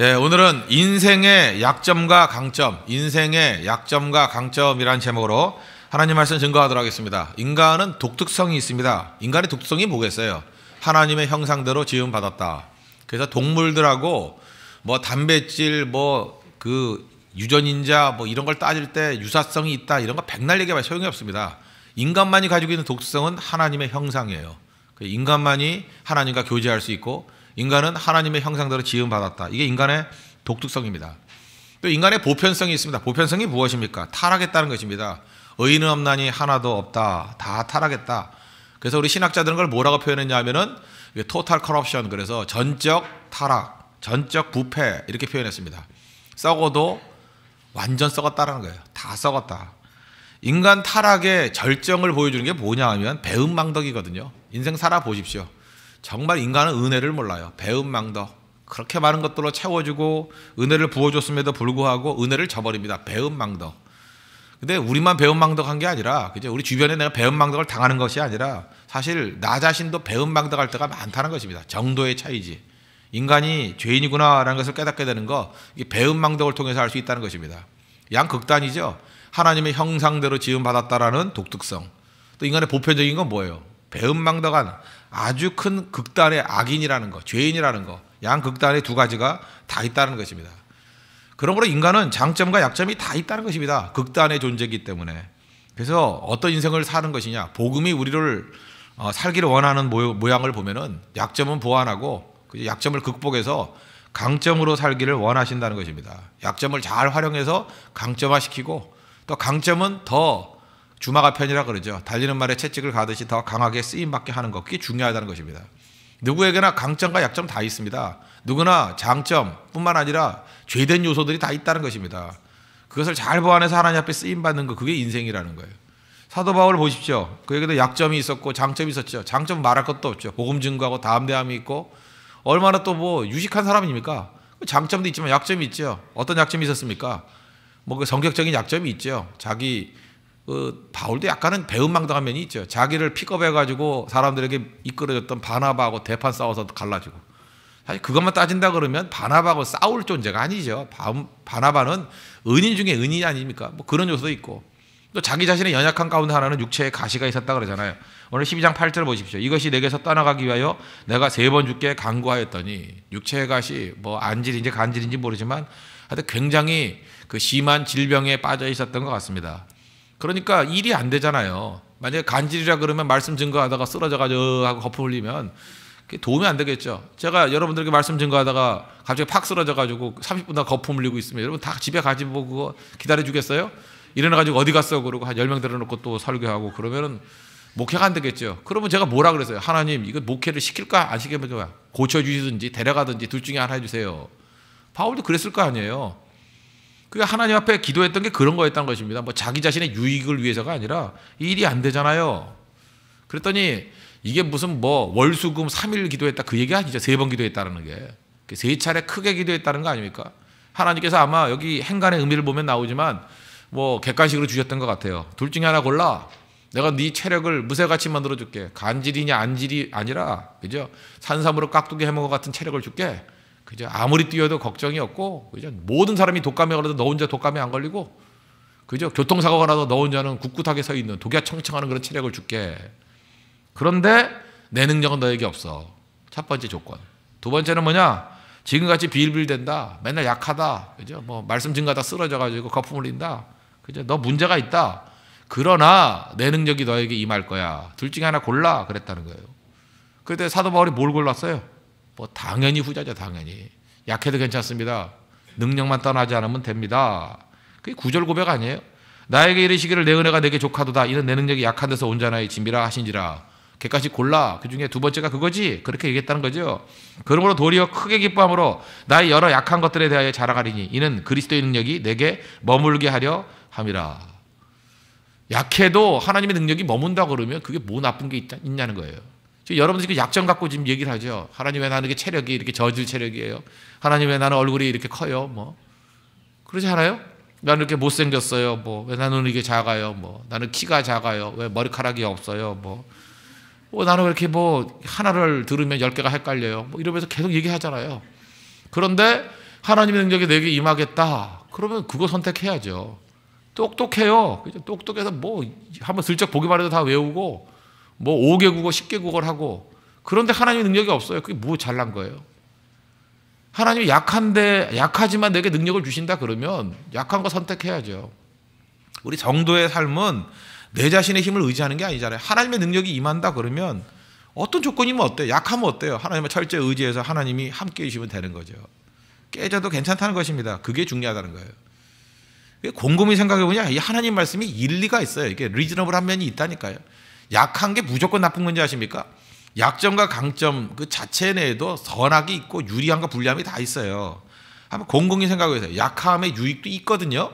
예, 오늘은 인생의 약점과 강점, 인생의 약점과 강점이라는 제목으로 하나님 말씀 증거하도록 하겠습니다. 인간은 독특성이 있습니다. 인간의 독특성이 뭐겠어요? 하나님의 형상대로 지음 받았다. 그래서 동물들하고 뭐 단백질 뭐 그 유전인자 뭐 이런 걸 따질 때 유사성이 있다 이런 거 백날 얘기하면 소용이 없습니다. 인간만이 가지고 있는 독특성은 하나님의 형상이에요. 그 인간만이 하나님과 교제할 수 있고 인간은 하나님의 형상대로 지음 받았다. 이게 인간의 독특성입니다. 또 인간의 보편성이 있습니다. 보편성이 무엇입니까? 타락했다는 것입니다. 의인은 없나니 하나도 없다. 다 타락했다. 그래서 우리 신학자들은 그걸 뭐라고 표현했냐 하면은 토탈 커럽션 그래서 전적 타락, 전적 부패 이렇게 표현했습니다. 썩어도 완전 썩었다라는 거예요. 다 썩었다. 인간 타락의 절정을 보여주는 게 뭐냐 하면 배은망덕이거든요. 인생 살아보십시오. 정말 인간은 은혜를 몰라요. 배은망덕. 그렇게 많은 것들로 채워주고 은혜를 부어줬음에도 불구하고 은혜를 저버립니다. 배은망덕. 근데 우리만 배은망덕한 게 아니라 그죠? 우리 주변에 내가 배은망덕을 당하는 것이 아니라 사실 나 자신도 배은망덕할 때가 많다는 것입니다. 정도의 차이지. 인간이 죄인이구나라는 것을 깨닫게 되는 거 배은망덕을 통해서 알 수 있다는 것입니다. 양극단이죠. 하나님의 형상대로 지음 받았다라는 독특성. 또 인간의 보편적인 건 뭐예요? 배은망덕한 아주 큰 극단의 악인이라는 거, 죄인이라는 거, 양 극단의 두 가지가 다 있다는 것입니다. 그러므로 인간은 장점과 약점이 다 있다는 것입니다. 극단의 존재이기 때문에. 그래서 어떤 인생을 사는 것이냐, 복음이 우리를 어, 살기를 원하는 모양을 보면은 약점은 보완하고 그 약점을 극복해서 강점으로 살기를 원하신다는 것입니다. 약점을 잘 활용해서 강점화시키고 또 강점은 더 주마가편이라 그러죠. 달리는 말에 채찍을 가듯이 더 강하게 쓰임받게 하는 것, 이 중요하다는 것입니다. 누구에게나 강점과 약점 다 있습니다. 누구나 장점뿐만 아니라 죄된 요소들이 다 있다는 것입니다. 그것을 잘 보완해서 하나님 앞에 쓰임받는 것, 그게 인생이라는 거예요. 사도 바울 을 보십시오. 그에게도 약점이 있었고 장점이 있었죠. 장점 말할 것도 없죠. 복음 증거하고 담음대함이 있고 얼마나 또 뭐 유식한 사람입니까? 그 장점도 있지만 약점이 있죠. 어떤 약점이 있었습니까? 뭐 그 성격적인 약점이 있죠. 자기 그 바울도 약간은 배은망당한 면이 있죠. 자기를 픽업해가지고 사람들에게 이끌어줬던 바나바하고 대판 싸워서 갈라지고. 사실 그것만 따진다 그러면 바나바하고 싸울 존재가 아니죠. 바, 바나바는 은인 중에 은인이 아닙니까? 뭐 그런 요소도 있고. 또 자기 자신의 연약한 가운데 하나는 육체에 가시가 있었다 그러잖아요. 오늘 12장 8절 보십시오. 이것이 내게서 떠나가기 위하여 내가 세 번 죽게 간구하였더니 육체의 가시 뭐 안질인지 간질인지 모르지만 하여튼 굉장히 그 심한 질병에 빠져 있었던 것 같습니다. 그러니까 일이 안 되잖아요. 만약에 간질이라 그러면 말씀 증거하다가 쓰러져가지고 하고 거품 흘리면 도움이 안 되겠죠. 제가 여러분들에게 말씀 증거하다가 갑자기 팍 쓰러져가지고 30분 다 거품 흘리고 있으면 여러분 다 집에 가지 보고 기다려주겠어요? 일어나가지고 어디 갔어? 그러고 한 10명 들어놓고 또 설교하고 그러면은 목회가 안 되겠죠. 그러면 제가 뭐라 그랬어요? 하나님, 이거 목회를 시킬까? 안 시키면 고쳐주시든지 데려가든지 둘 중에 하나 해주세요. 바울도 그랬을 거 아니에요. 그게 하나님 앞에 기도했던 게 그런 거였던 것입니다. 뭐 자기 자신의 유익을 위해서가 아니라 일이 안 되잖아요. 그랬더니 이게 무슨 뭐 월수금 3일 기도했다 그 얘기 아니죠. 세 번 기도했다는 게. 세 차례 크게 기도했다는 거 아닙니까? 하나님께서 아마 여기 행간의 의미를 보면 나오지만 뭐 객관식으로 주셨던 것 같아요. 둘 중에 하나 골라. 내가 네 체력을 무쇠같이 만들어 줄게. 간질이냐 안질이 아니라 그죠? 산삼으로 깍두기 해먹어 같은 체력을 줄게. 그죠? 아무리 뛰어도 걱정이 없고, 그죠? 모든 사람이 독감에 걸려도 너 혼자 독감에 안 걸리고, 그죠? 교통사고가 나도 너 혼자는 굳굳하게 서 있는 독야청청하는 그런 체력을 줄게. 그런데 내 능력은 너에게 없어. 첫 번째 조건. 두 번째는 뭐냐? 지금같이 비일비일된다. 맨날 약하다. 그죠? 뭐 말씀 증가다 쓰러져가지고 거품 흘린다. 그죠? 너 문제가 있다. 그러나 내 능력이 너에게 임할 거야. 둘 중에 하나 골라 그랬다는 거예요. 그때 사도 바울이 뭘 골랐어요? 뭐 당연히 후자죠, 당연히. 약해도 괜찮습니다. 능력만 떠나지 않으면 됩니다. 그게 구절 고백 아니에요? 나에게 이르시기를 내 은혜가 내게 족하도다. 이는 내 능력이 약한 데서 온 자나의 짐이라 하신지라. 개까지 골라. 그 중에 두 번째가 그거지. 그렇게 얘기했다는 거죠. 그러므로 도리어 크게 기뻐함으로 나의 여러 약한 것들에 대하여 자랑하리니 이는 그리스도의 능력이 내게 머물게 하려 함이라. 약해도 하나님의 능력이 머문다 그러면 그게 뭐 나쁜 게 있다, 있냐는 거예요. 여러분들이 약점 갖고 지금 얘기를 하죠. 하나님 왜 나는 게 체력이 이렇게 저질 체력이에요? 하나님 왜 나는 얼굴이 이렇게 커요? 뭐 그러지 않아요? 나는 이렇게 못생겼어요. 뭐왜 나는 이게 작아요? 뭐 나는 키가 작아요. 왜 머리카락이 없어요? 뭐 어, 나는 왜 이렇게 뭐 하나를 들으면 열 개가 헷갈려요. 뭐 이러면서 계속 얘기하잖아요. 그런데 하나님의 능력이 내게 임하겠다. 그러면 그거 선택해야죠. 똑똑해요. 똑똑해서 뭐 한번 슬쩍 보기만 해도 다 외우고 뭐 5개 국어, 10개 국어를 하고 그런데 하나님의 능력이 없어요. 그게 뭐 잘난 거예요? 하나님이 약한데 약하지만 내게 능력을 주신다 그러면 약한 거 선택해야죠. 우리 정도의 삶은 내 자신의 힘을 의지하는 게 아니잖아요. 하나님의 능력이 임한다 그러면 어떤 조건이면 뭐 어때요? 약하면 어때요? 하나님을 철저히 의지해서 하나님이 함께 해주시면 되는 거죠. 깨져도 괜찮다는 것입니다. 그게 중요하다는 거예요. 곰곰이 생각해보냐, 이 하나님 말씀이 일리가 있어요. 이게 리즈너블한 면이 있다니까요. 약한 게 무조건 나쁜 건지 아십니까? 약점과 강점 그 자체 내에도 선악이 있고 유리함과 불리함이 다 있어요. 한번 공공이 생각해보세요. 약함의 유익도 있거든요.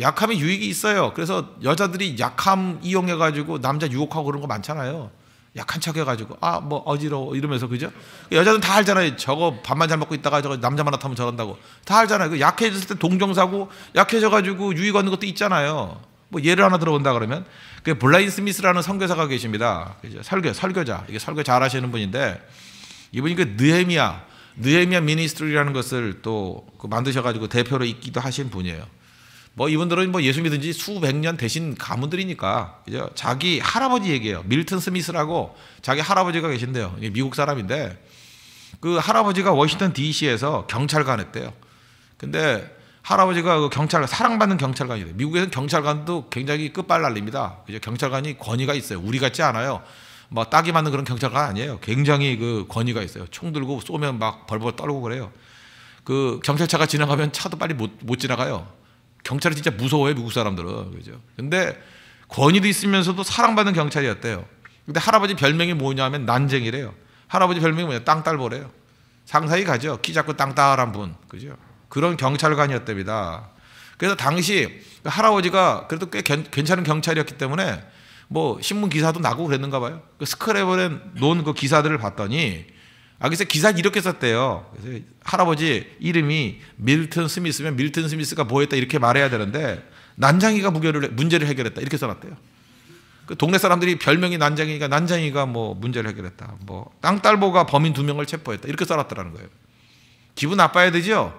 약함의 유익이 있어요. 그래서 여자들이 약함 이용해가지고 남자 유혹하고 그런 거 많잖아요. 약한 척 해가지고 아 뭐 어지러워 이러면서 그죠? 여자들은다 알잖아요. 저거 밥만 잘 먹고 있다가 저거 남자만 나타나면 저런다고 다 알잖아요. 그 약해졌을 때 동정사고 약해져가지고 유익 얻는 것도 있잖아요. 뭐 예를 하나 들어본다 그러면 그 블라인 스미스라는 선교사가 계십니다. 설교 설교자 이게 설교 잘하시는 분인데 이분이 그느헤미아느헤미아 미니스트리라는 것을 또 그 만드셔가지고 대표로 있기도 하신 분이에요. 뭐 이분들은 뭐 예수 믿은 지 수백 년 되신 가문들이니까 그죠? 자기 할아버지 얘기예요. 밀튼 스미스라고 자기 할아버지가 계신데요. 미국 사람인데 그 할아버지가 워싱턴 D.C.에서 경찰관 했대요. 근데 할아버지가 그 경찰 사랑받는 경찰관이래. 미국에서는 경찰관도 굉장히 끝발날립니다. 그죠? 경찰관이 권위가 있어요. 우리 같지 않아요. 뭐 딱이 맞는 그런 경찰관 아니에요. 굉장히 그 권위가 있어요. 총 들고 쏘면 막 벌벌 떨고 그래요. 그 경찰차가 지나가면 차도 빨리 못, 못 지나가요. 경찰이 진짜 무서워요 미국 사람들은 그죠. 근데 권위도 있으면서도 사랑받는 경찰이었대요. 근데 할아버지 별명이 뭐냐면 난쟁이래요. 할아버지 별명이 뭐냐 땅딸보래요. 상사히 가죠. 키 작고 땅딸한 분 그죠. 그런 경찰관이었답니다. 그래서 당시 할아버지가 그래도 꽤 괜찮은 경찰이었기 때문에 뭐 신문 기사도 나고 그랬는가 봐요. 그 스크랩에 래 놓은 그 기사들을 봤더니 아 그래서 기사 이렇게 썼대요. 그래서 할아버지 이름이 밀턴 스미스면 밀턴 스미스가 뭐였다 이렇게 말해야 되는데 난장이가 무결을 문제를 해결했다 이렇게 써놨대요. 그 동네 사람들이 별명이 난장이가 난장이가 뭐 문제를 해결했다. 뭐 땅딸보가 범인 두 명을 체포했다 이렇게 써놨더라는 거예요. 기분 나빠야 되죠.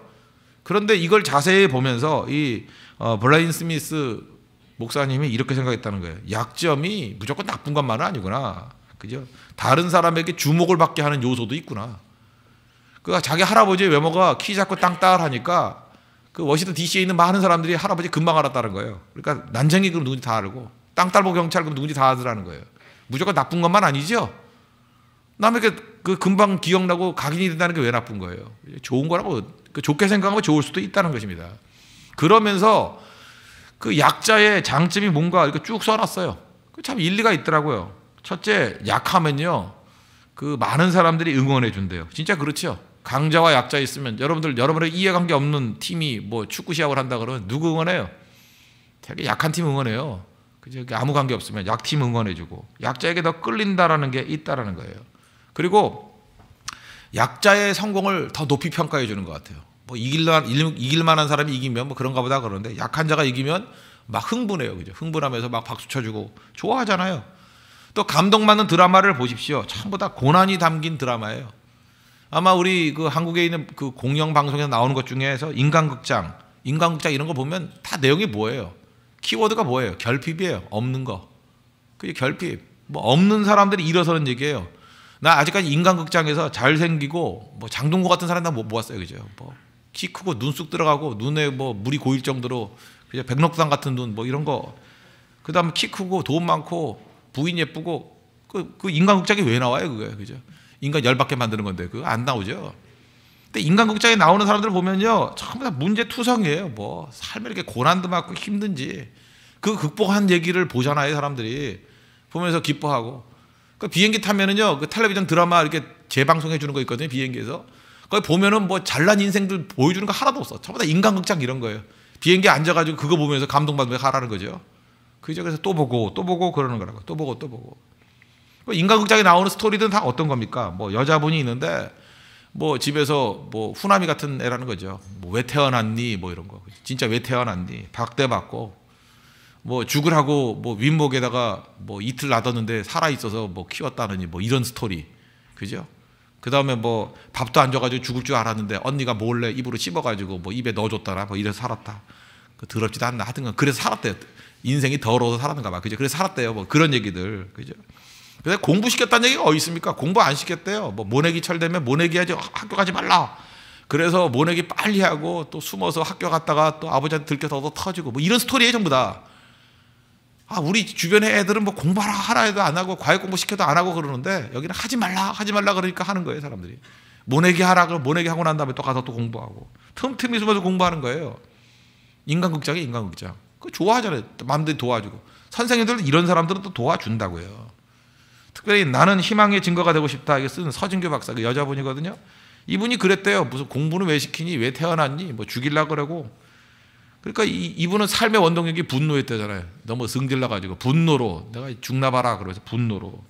그런데 이걸 자세히 보면서 이 어, 블라인 스미스 목사님이 이렇게 생각했다는 거예요. 약점이 무조건 나쁜 것만은 아니구나. 그죠? 다른 사람에게 주목을 받게 하는 요소도 있구나. 그 자기 할아버지의 외모가 키 작고 땅딸하니까 그 워싱턴 DC에 있는 많은 사람들이 할아버지 금방 알았다는 거예요. 그러니까 난쟁이 그럼 누군지 다 알고 땅딸보 경찰 그럼 누군지 다 아더라는 거예요. 무조건 나쁜 것만 아니죠. 남에게 그 금방 기억나고 각인이 된다는 게 왜 나쁜 거예요? 좋은 거라고 그 좋게 생각하면 좋을 수도 있다는 것입니다. 그러면서 그 약자의 장점이 뭔가 이렇게 쭉 써놨어요. 그 참 일리가 있더라고요. 첫째, 약하면요. 그 많은 사람들이 응원해 준대요. 진짜 그렇죠. 강자와 약자 있으면 여러분들 여러분의 이해관계 없는 팀이 뭐 축구 시합을 한다 그러면 누구 응원해요? 되게 약한 팀 응원해요. 그죠? 아무 관계 없으면 약팀 응원해 주고 약자에게 더 끌린다라는 게 있다라는 거예요. 그리고 약자의 성공을 더 높이 평가해 주는 것 같아요. 뭐 이길만 이길만한 사람이 이기면 뭐 그런가보다 그런데 약한 자가 이기면 막 흥분해요, 그죠? 흥분하면서 막 박수 쳐주고 좋아하잖아요. 또 감동받는 드라마를 보십시오. 전부 다 고난이 담긴 드라마예요. 아마 우리 그 한국에 있는 그 공영 방송에서 나오는 것 중에서 인간극장, 인간극장 이런 거 보면 다 내용이 뭐예요? 키워드가 뭐예요? 결핍이에요. 없는 거. 그게 결핍. 뭐 없는 사람들이 일어서는 얘기예요. 나 아직까지 인간극장에서 잘생기고 뭐 장동구 같은 사람 다못 보았어요, 그죠? 뭐 키 크고 눈쑥 들어가고 눈에 뭐 물이 고일 정도로 그죠? 백록산 같은 눈 뭐 이런 거. 그다음키 크고 돈 많고 부인 예쁘고 그, 그 인간극장이 왜 나와요, 그게 그죠? 인간 열받게 만드는 건데 그거 안 나오죠. 근데 인간극장에 나오는 사람들 보면요, 전부 다 문제투성이에요. 뭐 삶에 이렇게 고난도 많고 힘든지 그 극복한 얘기를 보잖아요, 사람들이 보면서 기뻐하고 그 비행기 타면은요, 그 텔레비전 드라마 이렇게 재방송해 주는 거 있거든요, 비행기에서. 거기 보면은 뭐 잘난 인생들 보여주는 거 하나도 없어. 전부 다 인간극장 이런 거예요. 비행기 앉아가지고 그거 보면서 감동받으면서 하라는 거죠. 그죠? 그래서 또 보고, 또 보고 그러는 거라고. 또 보고, 또 보고. 뭐 인간극장에 나오는 스토리들은 다 어떤 겁니까? 뭐 여자분이 있는데 뭐 집에서 뭐후나미 같은 애라는 거죠. 뭐 왜 태어났니? 뭐 이런 거. 진짜 왜 태어났니? 박대 받고 뭐 죽으라고 뭐 윗목에다가 뭐 이틀 놔뒀는데 살아 있어서 뭐 키웠다느니 뭐 이런 스토리 그죠? 그 다음에 뭐 밥도 안 줘가지고 죽을 줄 알았는데 언니가 몰래 입으로 씹어가지고 뭐 입에 넣어줬더라뭐 이래서 살았다. 그 더럽지도 않나 하든가 그래서 살았대요. 인생이 더러워서 살았는가 봐. 그죠? 그래서 살았대요. 뭐 그런 얘기들. 그죠? 근데 공부시켰다는 얘기가 어디 있습니까? 공부 안 시켰대요. 뭐 모내기 철되면 모내기 하지 학교 가지 말라. 그래서 모내기 빨리 하고 또 숨어서 학교 갔다가 또 아버지한테 들켜서 터지고 뭐 이런 스토리에 전부 다. 아, 우리 주변의 애들은 뭐 공부하라 하라 해도 안 하고 과외 공부 시켜도 안 하고 그러는데 여기는 하지 말라 하지 말라 그러니까 하는 거예요 사람들이 모내기 하라 그 모내기 하고 난 다음에 또 가서 또 공부하고 틈틈이 숨어서 공부하는 거예요 인간극장이 인간극장 그 좋아하잖아요 마음대로 도와주고 선생님들은 이런 사람들은 또 도와준다고요 특별히 나는 희망의 증거가 되고 싶다 이게 쓴서진규 박사 그 여자분이거든요 이분이 그랬대요 무슨 공부는 왜 시키니 왜 태어났니 뭐 죽일라 그러고 그러니까 이, 분은 삶의 원동력이 분노였다잖아요. 너무 성질나가지고 분노로 내가 죽나봐라 그래서 분노로.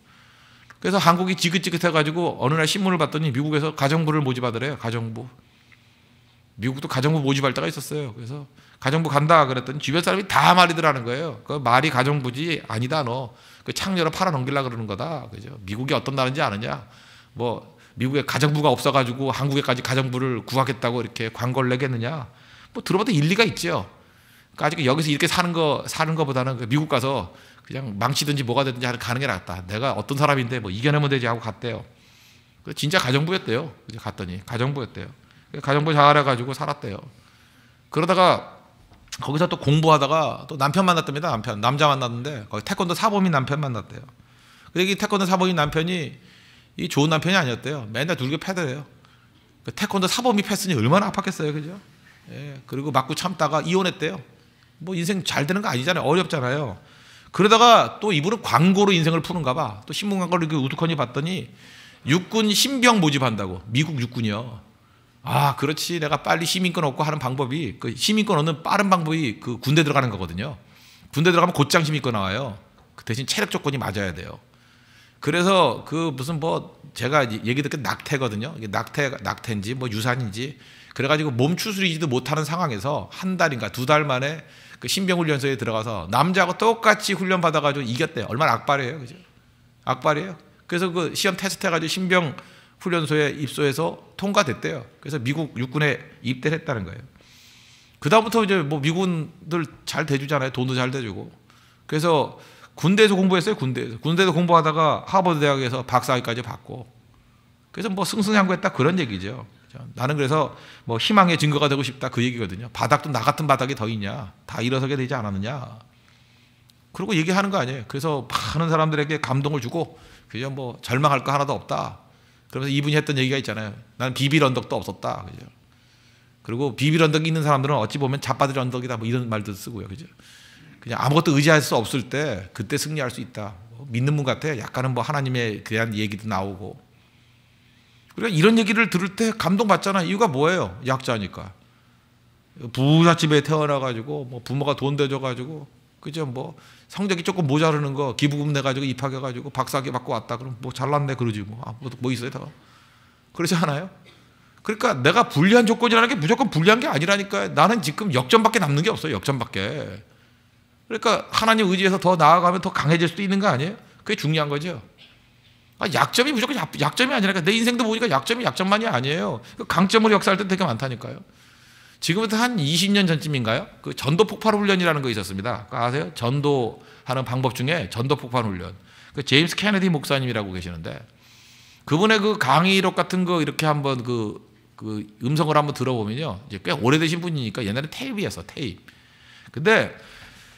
그래서 한국이 지긋지긋해가지고 어느 날 신문을 봤더니 미국에서 가정부를 모집하더래요. 가정부. 미국도 가정부 모집할 때가 있었어요. 그래서 가정부 간다 그랬더니 주변 사람이 다 말이더라는 거예요. 그 말이 가정부지 아니다 너. 그창녀를 팔아넘길라 그러는 거다. 그죠? 미국이 어떤 나라인지 아느냐? 뭐 미국에 가정부가 없어가지고 한국에까지 가정부를 구하겠다고 이렇게 광고를 내겠느냐? 뭐 들어봐도 일리가 있죠. 그러니까 아직 여기서 이렇게 사는 거 사는 거보다는 그 미국 가서 그냥 망치든지 뭐가 되든지 가는 게 낫다. 내가 어떤 사람인데 뭐 이겨내면 되지 하고 갔대요. 그 진짜 가정부였대요. 이제 갔더니 가정부였대요. 가정부 잘해가지고 살았대요. 그러다가 거기서 또 공부하다가 또 남편 만났답니다. 남편 남자 만났는데 거기 태권도 사범인 남편 만났대요. 근데 이 태권도 사범인 남편이 이 좋은 남편이 아니었대요. 맨날 둘게 패더래요. 그 태권도 사범이 패스니 얼마나 아팠겠어요, 그죠? 예, 그리고 맞고 참다가 이혼했대요. 뭐 인생 잘 되는 거 아니잖아요. 어렵잖아요. 그러다가 또 이분은 광고로 인생을 푸는가 봐. 또 신문 광고를 이렇게 우두커니 봤더니 육군 신병 모집한다고. 미국 육군이요. 아, 그렇지. 내가 빨리 시민권 얻고 하는 방법이 그 시민권 얻는 빠른 방법이 그 군대 들어가는 거거든요. 군대 들어가면 곧장 시민권 나와요. 그 대신 체력 조건이 맞아야 돼요. 그래서 그 무슨 뭐 제가 얘기 듣기 낙태거든요. 이게 낙태 낙태인지 뭐 유산인지 그래가지고 몸 추스리지도 못하는 상황에서 한 달인가 두 달 만에 그 신병훈련소에 들어가서 남자하고 똑같이 훈련 받아가지고 이겼대요. 얼마나 악발이에요, 그죠? 악발이에요. 그래서 그 시험 테스트 해가지고 신병 훈련소에 입소해서 통과됐대요. 그래서 미국 육군에 입대를 했다는 거예요. 그 다음부터 이제 뭐 미군들 잘 대주잖아요. 돈도 잘 대주고. 그래서 군대에서 공부했어요. 군대에서 군대에서 공부하다가 하버드 대학에서 박사학위까지 받고. 그래서 뭐 승승장구했다 그런 얘기죠. 나는 그래서 뭐 희망의 증거가 되고 싶다 그 얘기거든요. 바닥도 나 같은 바닥이 더 있냐? 다 일어서게 되지 않았느냐? 그러고 얘기하는 거 아니에요. 그래서 많은 사람들에게 감동을 주고 그죠? 뭐 절망할 거 하나도 없다. 그러면서 이분이 했던 얘기가 있잖아요. 나는 비빌 언덕도 없었다. 그죠? 그리고 비빌 언덕이 있는 사람들은 어찌 보면 자빠질 언덕이다 뭐 이런 말도 쓰고요. 그죠? 그냥 아무것도 의지할 수 없을 때 그때 승리할 수 있다. 뭐 믿는 분 같아요. 약간은 뭐 하나님에 대한 얘기도 나오고 우리가 이런 얘기를 들을 때 감동받잖아. 이유가 뭐예요? 약자니까. 부잣집에 태어나가지고, 뭐 부모가 돈 대줘가지고, 그죠? 뭐 성적이 조금 모자르는 거 기부금 내가지고 입학해가지고 박사학위 받고 왔다. 그럼 뭐 잘났네 그러지 뭐. 아, 뭐, 뭐 있어요 다. 그러지 않아요? 그러니까 내가 불리한 조건이라는 게 무조건 불리한 게 아니라니까 나는 지금 역전밖에 남는 게 없어요. 역전밖에. 그러니까 하나님 의지에서 더 나아가면 더 강해질 수도 있는 거 아니에요? 그게 중요한 거죠. 아, 약점이 무조건 약, 점이 아니라니까 내 인생도 보니까 약점이 약점만이 아니에요. 그 강점으로 역사할 때 되게 많다니까요. 지금부터 한 20년 전쯤인가요? 그 전도 폭발 훈련이라는 거 있었습니다. 아세요? 전도하는 방법 중에 전도 폭발 훈련. 그 제임스 케네디 목사님이라고 계시는데 그분의 그 강의록 같은 거 이렇게 한번 그, 그 음성을 한번 들어보면요. 이제 꽤 오래되신 분이니까 옛날에 테이프였어, 테이프. 근데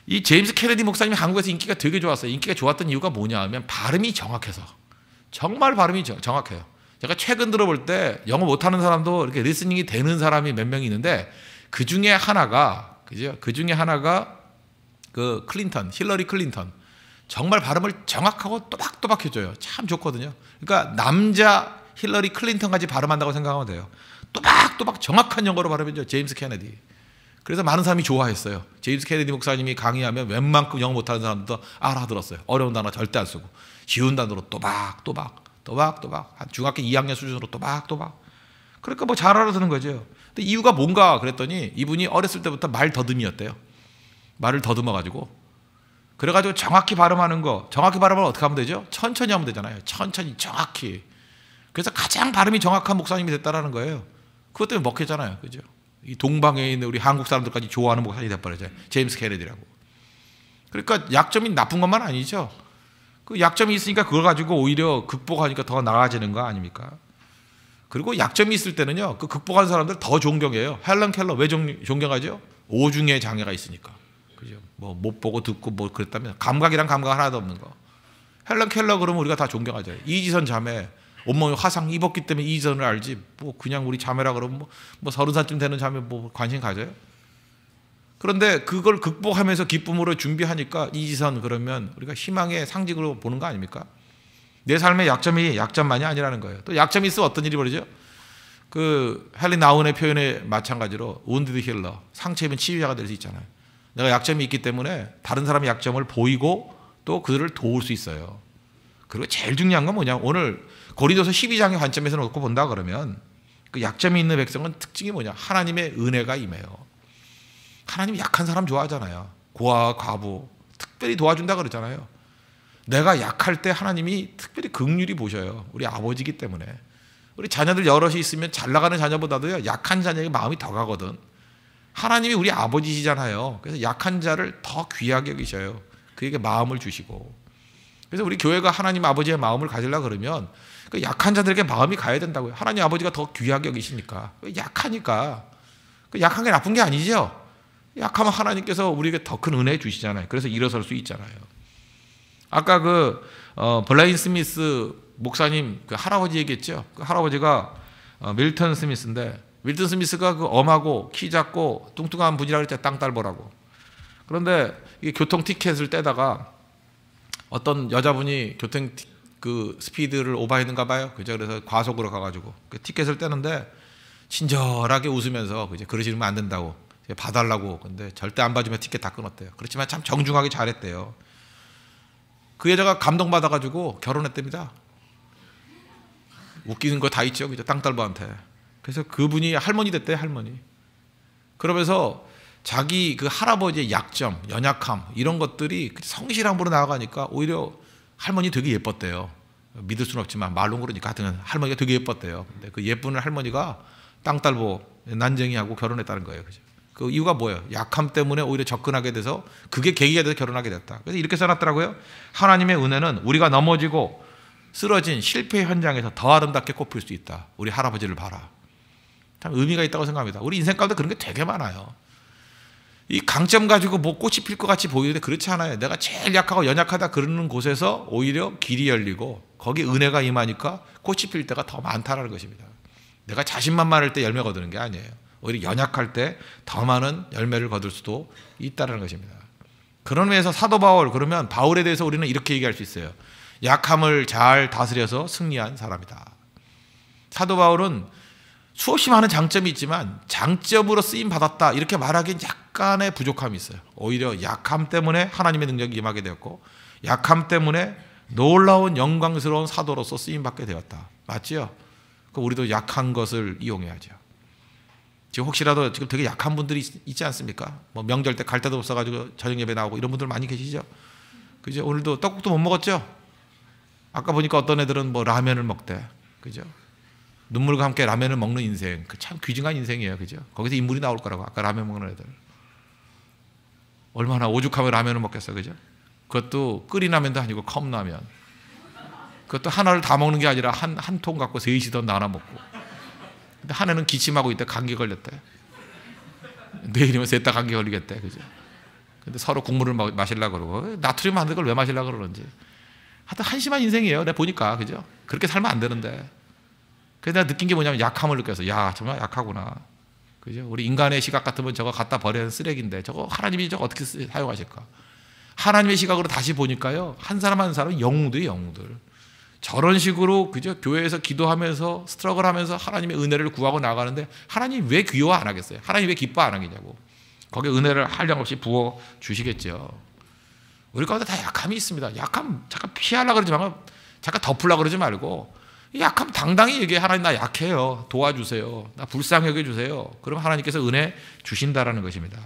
이 제임스 케네디 목사님이 한국에서 인기가 되게 좋았어요. 인기가 좋았던 이유가 뭐냐 하면 발음이 정확해서. 정말 발음이 정확해요. 제가 최근 들어볼 때 영어 못하는 사람도 이렇게 리스닝이 되는 사람이 몇 명 있는데 그 중에 하나가 그죠? 그 중에 하나가 그 클린턴, 힐러리 클린턴 정말 발음을 정확하고 또박또박 해줘요. 참 좋거든요. 그러니까 남자 힐러리 클린턴까지 발음한다고 생각하면 돼요. 또박또박 정확한 영어로 발음해줘 제임스 케네디. 그래서 많은 사람이 좋아했어요. 제임스 케네디 목사님이 강의하면 웬만큼 영어 못하는 사람도 알아들었어요. 어려운 단어 절대 안 쓰고. 쉬운 단어로 또박또박, 또박또박, 중학교 2학년 수준으로 또박또박. 그러니까 뭐 잘 알아듣는 거죠. 근데 이유가 뭔가 그랬더니 이분이 어렸을 때부터 말 더듬이었대요. 말을 더듬어가지고. 그래가지고 정확히 발음하는 거, 정확히 발음을 어떻게 하면 되죠? 천천히 하면 되잖아요. 천천히, 정확히. 그래서 가장 발음이 정확한 목사님이 됐다라는 거예요. 그것 때문에 먹혔잖아요. 그죠? 이 동방에 있는 우리 한국 사람들까지 좋아하는 목사님이 됐버렸잖아요 제임스 케네디라고. 그러니까 약점이 나쁜 것만 아니죠. 그 약점이 있으니까 그걸 가지고 오히려 극복하니까 더 나아지는 거 아닙니까? 그리고 약점이 있을 때는요, 그 극복한 사람들 더 존경해요. 헬런 켈러 왜 존경하죠? 오중의 장애가 있으니까. 그죠? 뭐 못 보고 듣고 뭐 그랬다면 감각이랑 감각 하나도 없는 거. 헬런 켈러 그러면 우리가 다 존경하죠. 이지선 자매 온몸에 화상 입었기 때문에 이지을 알지. 뭐 그냥 우리 자매라 그러면 뭐, 뭐 서른 뭐 살쯤 되는 자매 뭐 관심 가져요? 그런데 그걸 극복하면서 기쁨으로 준비하니까 이 지선 그러면 우리가 희망의 상징으로 보는 거 아닙니까? 내 삶의 약점이 약점만이 아니라는 거예요. 또 약점이 있으면 어떤 일이 벌어져? 그 헨리 나운의 표현에 마찬가지로 운디드 힐러 상처 입은 치유자가 될 수 있잖아요. 내가 약점이 있기 때문에 다른 사람의 약점을 보이고 또 그들을 도울 수 있어요. 그리고 제일 중요한 건 뭐냐? 오늘 고리도서 12장의 관점에서 놓고 본다 그러면 그 약점이 있는 백성은 특징이 뭐냐? 하나님의 은혜가 임해요. 하나님 약한 사람 좋아하잖아요. 고아, 과부, 특별히 도와준다 그러잖아요. 내가 약할 때 하나님이 특별히 극률이 보셔요. 우리 아버지기 이 때문에. 우리 자녀들 여럿이 있으면 잘 나가는 자녀보다도 약한 자녀에게 마음이 더 가거든. 하나님이 우리 아버지시잖아요. 그래서 약한 자를 더 귀하게 여기셔요. 그에게 마음을 주시고. 그래서 우리 교회가 하나님 아버지의 마음을 가질라 그러면 그 약한 자들에게 마음이 가야 된다고요. 하나님 아버지가 더 귀하게 여기시니까. 그 약하니까. 그 약한 게 나쁜 게 아니죠. 약하면 하나님께서 우리에게 더 큰 은혜 주시잖아요. 그래서 일어설 수 있잖아요. 아까 그 어, 블라인 스미스 목사님 그 할아버지얘기했죠. 그 할아버지가 어, 밀턴 스미스인데 밀턴 스미스가 그 엄하고 키 작고 뚱뚱한 분이라 그랬죠. 땅딸보라고. 그런데 이 교통 티켓을 떼다가 어떤 여자분이 교통 그 스피드를 오버했는가 봐요. 그죠? 그래서 과속으로 가가지고 그 티켓을 떼는데 친절하게 웃으면서 그죠? 그러시면 안 된다고 봐달라고 근데 절대 안 봐주면 티켓 다 끊었대요. 그렇지만 참 정중하게 잘했대요. 그 여자가 감동받아가지고 결혼했답니다. 웃기는 거 다 있죠, 그죠? 땅딸보한테. 그래서 그분이 할머니 됐대 할머니. 그러면서 자기 그 할아버지의 약점, 연약함 이런 것들이 성실함으로 나아가니까 오히려 할머니 되게 예뻤대요. 믿을 수는 없지만 말로 그러니까 하여튼 할머니가 되게 예뻤대요. 근데 그 예쁜 할머니가 땅딸보 난쟁이하고 결혼했다는 거예요, 그죠? 그 이유가 뭐예요? 약함 때문에 오히려 접근하게 돼서 그게 계기가 돼서 결혼하게 됐다. 그래서 이렇게 써놨더라고요. 하나님의 은혜는 우리가 넘어지고 쓰러진 실패 현장에서 더 아름답게 꼽힐 수 있다. 우리 할아버지를 봐라. 참 의미가 있다고 생각합니다. 우리 인생 가운데 그런 게 되게 많아요. 이 강점 가지고 뭐 꽃이 필 것 같이 보이는데 그렇지 않아요. 내가 제일 약하고 연약하다 그러는 곳에서 오히려 길이 열리고 거기 은혜가 임하니까 꽃이 필 때가 더 많다라는 것입니다. 내가 자신만만할 때열매거두는게 아니에요. 오히려 연약할 때 더 많은 열매를 거둘 수도 있다는 것입니다. 그런 의미에서 사도 바울 그러면 바울에 대해서 우리는 이렇게 얘기할 수 있어요. 약함을 잘 다스려서 승리한 사람이다. 사도 바울은 수없이 많은 장점이 있지만 장점으로 쓰임 받았다 이렇게 말하기엔 약간의 부족함이 있어요. 오히려 약함 때문에 하나님의 능력이 임하게 되었고 약함 때문에 놀라운 영광스러운 사도로서 쓰임 받게 되었다. 맞지요? 그 우리도 약한 것을 이용해야죠. 지금 혹시라도 지금 되게 약한 분들이 있지 않습니까? 뭐 명절 때 갈 데도 없어가지고 저녁 예배 나오고 이런 분들 많이 계시죠. 그죠? 오늘도 떡국도 못 먹었죠. 아까 보니까 어떤 애들은 뭐 라면을 먹대. 그죠? 눈물과 함께 라면을 먹는 인생. 그 참 귀중한 인생이에요. 그죠? 거기서 인물이 나올 거라고. 아까 라면 먹는 애들. 얼마나 오죽하면 라면을 먹겠어. 그죠? 그것도 끓인 라면도 아니고 컵라면. 그것도 하나를 다 먹는 게 아니라 한, 한 통 갖고 셋이 더 나눠 먹고. 근데 하나는 기침하고 있다 감기 걸렸대 내일이면 셋 다 감기 걸리겠다. 그죠? 근데 서로 국물을 마실라 그러고 어, 나트륨 안걸왜 마실라 그러는지. 하여튼 한심한 인생이에요. 내가 보니까 그죠? 그렇게 살면 안 되는데. 그래서 내가 느낀 게 뭐냐면 약함을 느껴서 야 정말 약하구나. 그죠? 우리 인간의 시각 같으면 저거 갖다 버려야 쓰레기인데 저거 하나님이 저거 어떻게 사용하실까? 하나님의 시각으로 다시 보니까요 한 사람 한 사람 영웅들이 영웅들. 저런 식으로 그죠? 교회에서 기도하면서 스트럭을 하면서 하나님의 은혜를 구하고 나가는데 하나님 왜 귀여워 안 하겠어요? 하나님 왜 기뻐 안 하겠냐고. 거기에 은혜를 한량 없이 부어 주시겠죠. 우리 가운데 다 약함이 있습니다. 약함 잠깐 피하려 고 그러지 말고 잠깐 덮으려 고 그러지 말고 약함 당당히 얘기해 하나님 나 약해요. 도와주세요. 나 불쌍히 여겨 주세요. 그럼 하나님께서 은혜 주신다라는 것입니다.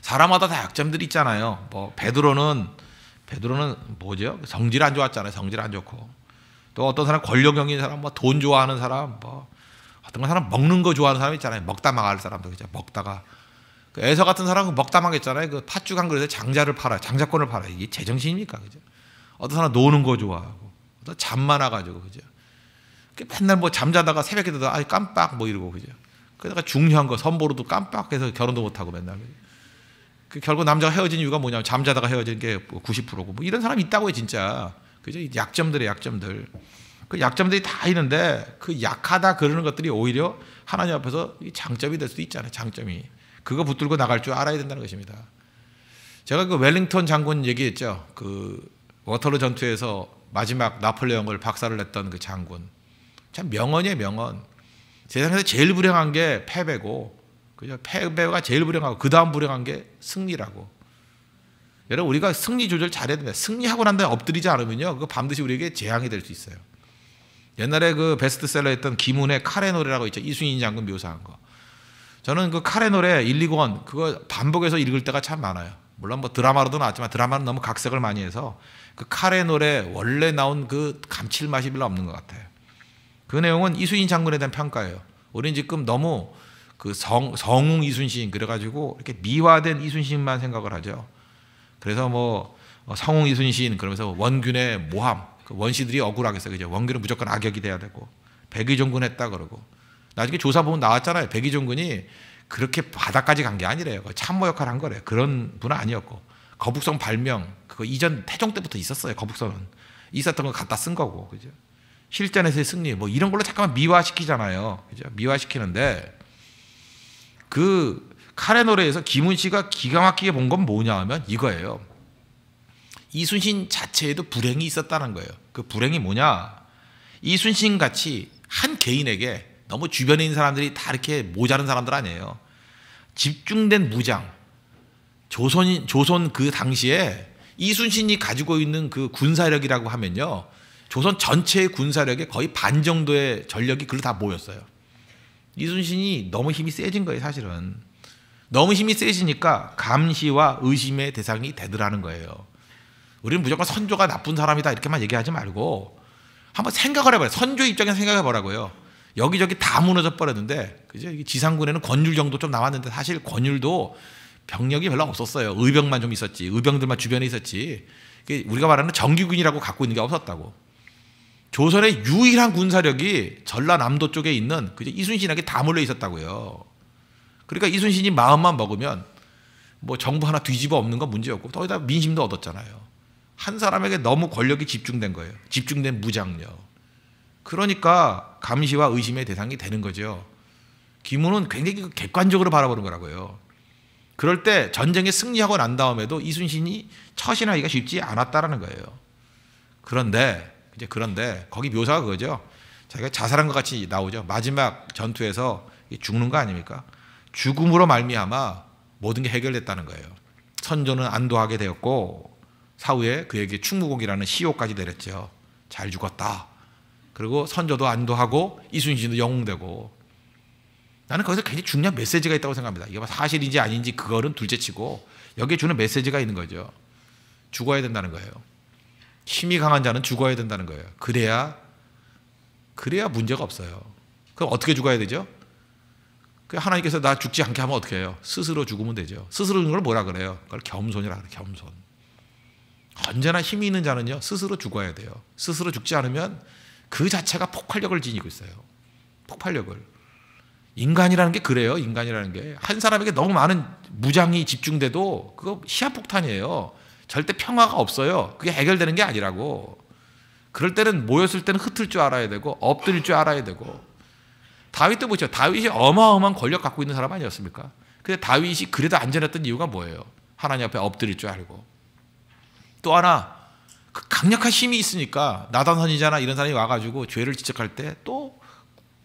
사람마다 다 약점들이 있잖아요. 뭐 베드로는 베드로는 뭐죠? 성질 안 좋았잖아요. 성질 안 좋고 또 어떤 사람 권력 경인 사람, 뭐 돈 좋아하는 사람, 뭐 어떤 사람 먹는 거 좋아하는 사람 있잖아요. 먹다 망할 사람도 그죠. 먹다가 그 에서 같은 사람은 그 먹다 망했잖아요. 그 팥죽 한 그릇에 장자를 팔아, 장자권을 팔아. 이게 제정신입니까, 그죠? 어떤 사람 노는 거 좋아하고, 어잠 많아가지고 그죠. 그 맨날 뭐 잠자다가 새벽에 들아 깜빡 뭐 이러고 그죠. 그러다가 중요한 거 선보로도 깜빡해서 결혼도 못 하고 맨날. 그죠? 그 결국 남자가 헤어진 이유가 뭐냐면 잠자다가 헤어진 게 90%고 뭐, 뭐 이런 사람이 있다고해 진짜 그죠 약점들의 약점들 그 약점들이 다 있는데 그 약하다 그러는 것들이 오히려 하나님 앞에서 장점이 될 수도 있잖아요 장점이 그거 붙들고 나갈 줄 알아야 된다는 것입니다 제가 그 웰링턴 장군 얘기했죠 그 워터루 전투에서 마지막 나폴레옹을 박살을 냈던 그 장군 참 명언이에요 명언 세상에서 제일 불행한 게 패배고 그죠? 패배가 제일 불행하고 그 다음 불행한 게 승리라고. 여러분 우리가 승리 조절 잘해야 된다. 승리하고 난 다음에 엎드리지 않으면요, 그 반드시 우리에게 재앙이 될 수 있어요. 옛날에 그 베스트셀러였던 김훈의 카레 노래라고 있죠. 이순신 장군 묘사한 거. 저는 그 카레 노래 1, 2권 그거 반복해서 읽을 때가 참 많아요. 물론 뭐 드라마로도 나왔지만 드라마는 너무 각색을 많이 해서 그 카레 노래 원래 나온 그 감칠맛이 별로 없는 것 같아요. 그 내용은 이순신 장군에 대한 평가예요. 우린 지금 너무 그 성, 성웅 이순신 그래가지고 이렇게 미화된 이순신만 생각을 하죠. 그래서 뭐 어, 성웅 이순신 그러면서 원균의 모함 그 원시들이 억울하겠어요, 그죠? 원균은 무조건 악역이 돼야 되고 백의종군 했다 그러고 나중에 조사 보면 나왔잖아요. 백의종군이 그렇게 바닥까지 간 게 아니래요. 그 참모 역할 한 거래요. 그런 분은 아니었고 거북선 발명 그거 이전 태종 때부터 있었어요. 거북선은 있었던 거 갖다 쓴 거고 그죠? 실전에서의 승리 뭐 이런 걸로 잠깐만 미화시키잖아요. 그죠? 미화시키는데 그 카레 노래에서 김훈 씨가 기가 막히게 본 건 뭐냐 하면 이거예요. 이순신 자체에도 불행이 있었다는 거예요. 그 불행이 뭐냐? 이순신 같이 한 개인에게 너무 주변에 있는 사람들이 다 이렇게 모자른 사람들 아니에요. 집중된 무장, 조선 조선 그 당시에 이순신이 가지고 있는 그 군사력이라고 하면요. 조선 전체의 군사력의 거의 반 정도의 전력이 그로 다 모였어요. 이순신이 너무 힘이 세진 거예요, 사실은. 너무 힘이 세지니까 감시와 의심의 대상이 되더라는 거예요. 우리는 무조건 선조가 나쁜 사람이다 이렇게만 얘기하지 말고 한번 생각을 해봐요. 선조 입장에서 생각해 보라고요. 여기저기 다 무너져 버렸는데 그죠? 지상군에는 권율 정도 좀 남았는데 사실 권율도 병력이 별로 없었어요. 의병만 좀 있었지. 의병들만 주변에 있었지. 우리가 말하는 정규군이라고 갖고 있는 게 없었다고. 조선의 유일한 군사력이 전라남도 쪽에 있는 그저 이순신에게 다 몰려 있었다고요. 그러니까 이순신이 마음만 먹으면 뭐 정부 하나 뒤집어 없는건 문제였고 더이다 민심도 얻었잖아요. 한 사람에게 너무 권력이 집중된 거예요. 집중된 무장력. 그러니까 감시와 의심의 대상이 되는 거죠. 김우는 굉장히 그 객관적으로 바라보는 거라고요. 그럴 때 전쟁에 승리하고 난 다음에도 이순신이 처신하기가 쉽지 않았다라는 거예요. 그런데 이제 그런데 거기 묘사가 그거죠. 자기가 자살한 것 같이 나오죠. 마지막 전투에서 죽는 거 아닙니까? 죽음으로 말미암아 모든 게 해결됐다는 거예요. 선조는 안도하게 되었고 사후에 그에게 충무공이라는 시호까지 e 내렸죠. 잘 죽었다. 그리고 선조도 안도하고 이순신도 영웅되고 나는 거기서 굉장히 중요한 메시지가 있다고 생각합니다. 이게 뭐 사실인지 아닌지 그거는 둘째치고 여기에 주는 메시지가 있는 거죠. 죽어야 된다는 거예요. 힘이 강한 자는 죽어야 된다는 거예요. 그래야 그래야 문제가 없어요. 그럼 어떻게 죽어야 되죠? 그 하나님께서 나 죽지 않게 하면 어떻게 해요? 스스로 죽으면 되죠. 스스로 죽는 걸 뭐라 그래요? 그걸 겸손이라 그래요. 겸손. 언제나 힘이 있는 자는요. 스스로 죽어야 돼요. 스스로 죽지 않으면 그 자체가 폭발력을 지니고 있어요. 폭발력을. 인간이라는 게 그래요. 인간이라는 게 한 사람에게 너무 많은 무장이 집중돼도 그거 시한폭탄이에요. 절대 평화가 없어요. 그게 해결되는 게 아니라고. 그럴 때는 모였을 때는 흩을 줄 알아야 되고 엎드릴 줄 알아야 되고 다윗도 보죠. 다윗이 어마어마한 권력 갖고 있는 사람 아니었습니까? 근데 다윗이 그래도 안전했던 이유가 뭐예요? 하나님 앞에 엎드릴 줄 알고 또 하나 그 강력한 힘이 있으니까 나단 선이잖아 이런 사람이 와가지고 죄를 지적할 때 또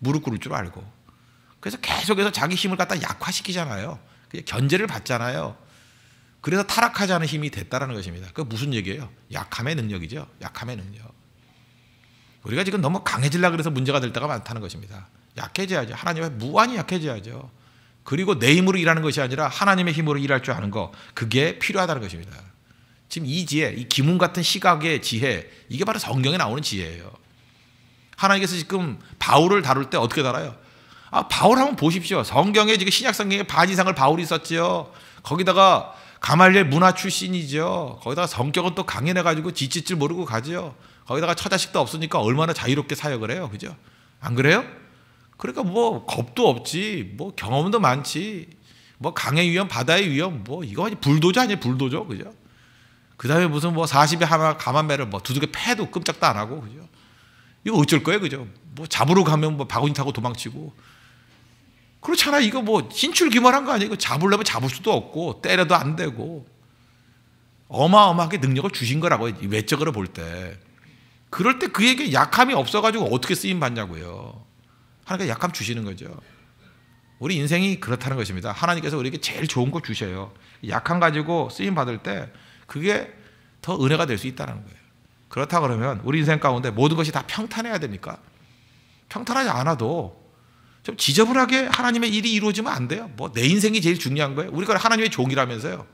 무릎 꿇을 줄 알고 그래서 계속해서 자기 힘을 갖다 약화시키잖아요. 견제를 받잖아요. 그래서 타락하지 않은 힘이 됐다라는 것입니다. 그 무슨 얘기예요? 약함의 능력이죠. 약함의 능력. 우리가 지금 너무 강해질라 그래서 문제가 될 때가 많다는 것입니다. 약해져야죠. 하나님의 무한히 약해져야죠. 그리고 내 힘으로 일하는 것이 아니라 하나님의 힘으로 일할 줄 아는 거 그게 필요하다는 것입니다. 지금 이 지혜, 이 기문 같은 시각의 지혜, 이게 바로 성경에 나오는 지혜예요. 하나님께서 지금 바울을 다룰 때 어떻게 달아요 아, 바울 한번 보십시오. 성경에 지금 신약 성경에 반 이상을 바울이 썼지요. 거기다가 가말리엘 문화 출신이죠. 거기다가 성격은 또 강연해가지고 지칠 줄 모르고 가죠 거기다가 처자식도 없으니까 얼마나 자유롭게 사역을 해요. 그죠? 안 그래요? 그러니까 뭐 겁도 없지. 뭐 경험도 많지. 뭐 강의 위험, 바다의 위험, 뭐 이거 아니 불도저 아니에요? 불도저. 그죠? 그 다음에 무슨 뭐 40에 하나 가만매를 뭐 두둑에 패도 끔짝도 안 하고. 그죠? 이거 어쩔 거예요? 그죠? 뭐 잡으러 가면 뭐 바구니 타고 도망치고 그렇잖아. 이거 뭐진출 규모란 거 아니에요. 잡으려면 잡을 수도 없고 때려도 안 되고 어마어마하게 능력을 주신 거라고 외적으로 볼 때. 그럴 때 그에게 약함이 없어가지고 어떻게 쓰임 받냐고요. 하나님께 약함 주시는 거죠. 우리 인생이 그렇다는 것입니다. 하나님께서 우리에게 제일 좋은 거 주셔요. 약함 가지고 쓰임 받을 때 그게 더 은혜가 될 수 있다는 거예요. 그렇다 그러면 우리 인생 가운데 모든 것이 다 평탄해야 됩니까? 평탄하지 않아도 좀 지저분하게 하나님의 일이 이루어지면 안 돼요. 뭐 내 인생이 제일 중요한 거예요. 우리가 하나님의 종이라면서요.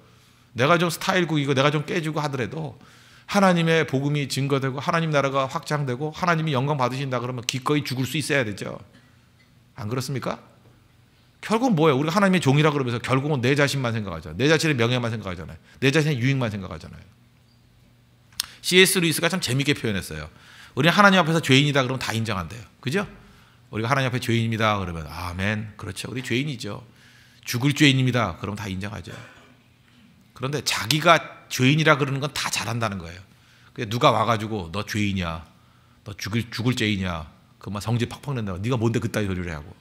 내가 좀 스타일 구이고 내가 좀 깨지고 하더라도 하나님의 복음이 증거되고 하나님 나라가 확장되고 하나님이 영광 받으신다 그러면 기꺼이 죽을 수 있어야 되죠. 안 그렇습니까? 결국 뭐예요? 우리가 하나님의 종이라 그러면서 결국은 내 자신만 생각하잖아요. 내 자신의 명예만 생각하잖아요. 내 자신의 유익만 생각하잖아요. C.S. 루이스가 참재미게 표현했어요. 우리는 하나님 앞에서 죄인이다 그러면 다 인정한대요. 그죠? 우리가 하나님 앞에 죄인입니다. 그러면 아멘. 그렇죠. 우리 죄인이죠. 죽을 죄인입니다. 그럼 다 인정하죠. 그런데 자기가 죄인이라 그러는 건 다 잘한다는 거예요. 그래 누가 와가지고 너 죄인이야. 너 죽을, 죽을 죄이냐. 그만 성질 팍팍 낸다. 네가 뭔데 그따위 소리를 하고.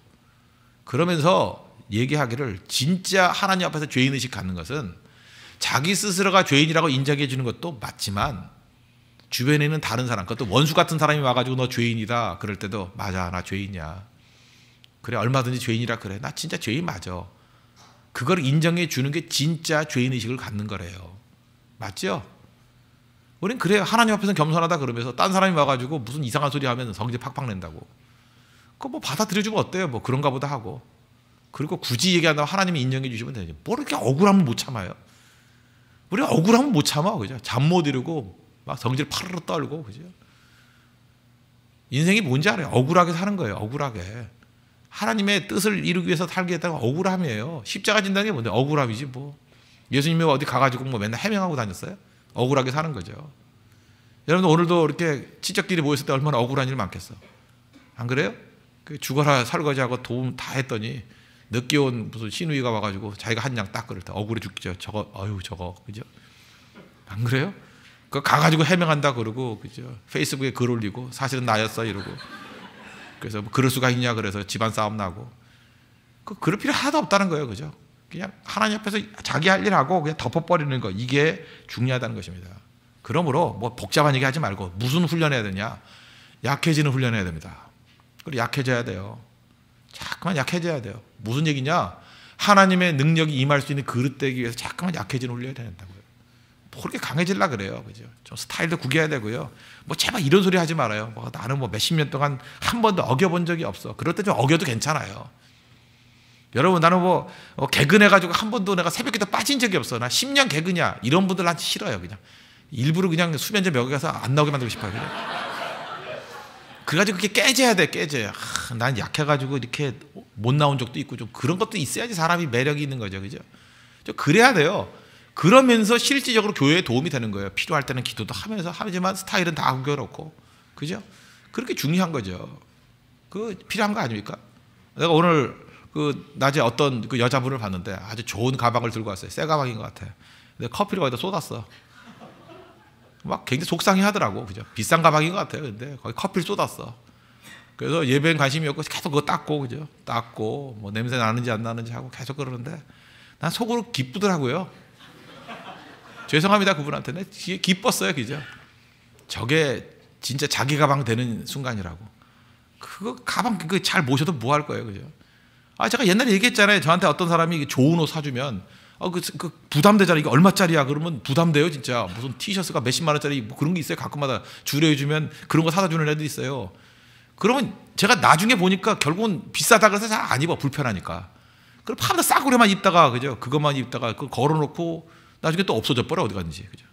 그러면서 얘기하기를 진짜 하나님 앞에서 죄인의식 갖는 것은 자기 스스로가 죄인이라고 인정해 주는 것도 맞지만 주변에는 다른 사람, 그것도 원수 같은 사람이 와가지고 너 죄인이다. 그럴 때도 맞아, 나 죄인이야. 그래, 얼마든지 죄인이라 그래. 나 진짜 죄인 맞아. 그걸 인정해 주는 게 진짜 죄인의식을 갖는 거래요. 맞죠? 우린 그래요. 하나님 앞에서는 겸손하다 그러면서 딴 사람이 와가지고 무슨 이상한 소리 하면 성질 팍팍 낸다고. 그거 뭐 받아들여주면 어때요? 뭐 그런가 보다 하고. 그리고 굳이 얘기한다고 하나님이 인정해 주시면 되지. 뭐 이렇게 억울하면 못 참아요. 우리 억울하면 못 참아. 그죠? 잠 못 이루고 막 성질 파르르 떨고 그죠? 인생이 뭔지 알아요. 억울하게 사는 거예요. 억울하게. 하나님의 뜻을 이루기 위해서 살겠다는 억울함이에요. 십자가 진다는 뭔데? 억울함이지 뭐. 예수님이 뭐 어디 가가지고 뭐 맨날 해명하고 다녔어요? 억울하게 사는 거죠. 여러분 오늘도 이렇게 친척끼리 모였을 때 얼마나 억울한 일 많겠어. 안 그래요? 그 죽어라 설거지하고 도움 다 했더니 늦게 온 무슨 시누이가 와가지고 자기가 한 양딱 그럴 때 억울해 죽죠. 저거 어유 저거 그죠? 안 그래요? 그 가가지고 해명한다 그러고 그죠 페이스북에 글 올리고 사실은 나였어 이러고 그래서 뭐 그럴 수가 있냐 그래서 집안 싸움 나고 그 그럴 필요 하나도 없다는 거예요 그죠 그냥 하나님 앞에서 자기 할 일 하고 그냥 덮어버리는 거 이게 중요하다는 것입니다 그러므로 뭐 복잡한 얘기 하지 말고 무슨 훈련해야 되냐 약해지는 훈련해야 됩니다 그리고 약해져야 돼요 자꾸만 약해져야 돼요 무슨 얘기냐 하나님의 능력이 임할 수 있는 그릇 되기 위해서 자꾸만 약해지는 훈련이 된다고요 그렇게 강해질라 그래요. 그죠? 좀 스타일도 구겨야 되고요. 뭐 제발 이런 소리 하지 말아요. 뭐 나는 뭐 몇십 년 동안 한 번도 어겨본 적이 없어. 그럴 때 좀 어겨도 괜찮아요. 여러분 나는 뭐 어, 개근해가지고 한 번도 내가 새벽에도 빠진 적이 없어. 나 10년 개근이야. 이런 분들한테 싫어요. 그냥 일부러 그냥 수면제 먹여서 안 나오게 만들고 싶어요. 그냥. 그래가지고 그게 깨져야 돼. 깨져요. 아, 난 약해가지고 이렇게 못 나온 적도 있고 좀 그런 것도 있어야지 사람이 매력이 있는 거죠. 그죠? 좀 그래야 돼요. 그러면서 실질적으로 교회에 도움이 되는 거예요. 필요할 때는 기도도 하면서 하지만 스타일은 다 옮겨놓고 그죠? 그렇게 중요한 거죠. 그 필요한 거 아닙니까? 내가 오늘 그 낮에 어떤 그 여자분을 봤는데 아주 좋은 가방을 들고 왔어요. 새 가방인 것 같아. 근데 커피를 거기다 쏟았어. 막 굉장히 속상해하더라고, 그죠? 비싼 가방인 것 같아요. 근데 거기 커피를 쏟았어. 그래서 예배엔 관심이 없고 계속 그거 닦고 그죠? 닦고 뭐 냄새 나는지 안 나는지 하고 계속 그러는데 난 속으로 기쁘더라고요. 죄송합니다 그분한테. 는 기뻤어요 그죠? 저게 진짜 자기 가방 되는 순간이라고. 그거 가방 그 잘 모셔도 뭐 할 거예요 그죠? 아 제가 옛날에 얘기했잖아요. 저한테 어떤 사람이 좋은 옷 사주면 어그 그, 그 부담되잖아. 이게 얼마짜리야? 그러면 부담돼요, 진짜. 무슨 티셔츠가 몇십만 원짜리 뭐 그런 게 있어요. 가끔마다 줄여 주면 그런 거 사다 주는 애들 있어요. 그러면 제가 나중에 보니까 결국은 비싸다 그래서 잘 안 입어 불편하니까. 그럼 파마다 싸구려만 입다가 그죠? 그것만 입다가 그 걸어 놓고 나중에 또 없어져 버려 어디 갔는지 그죠?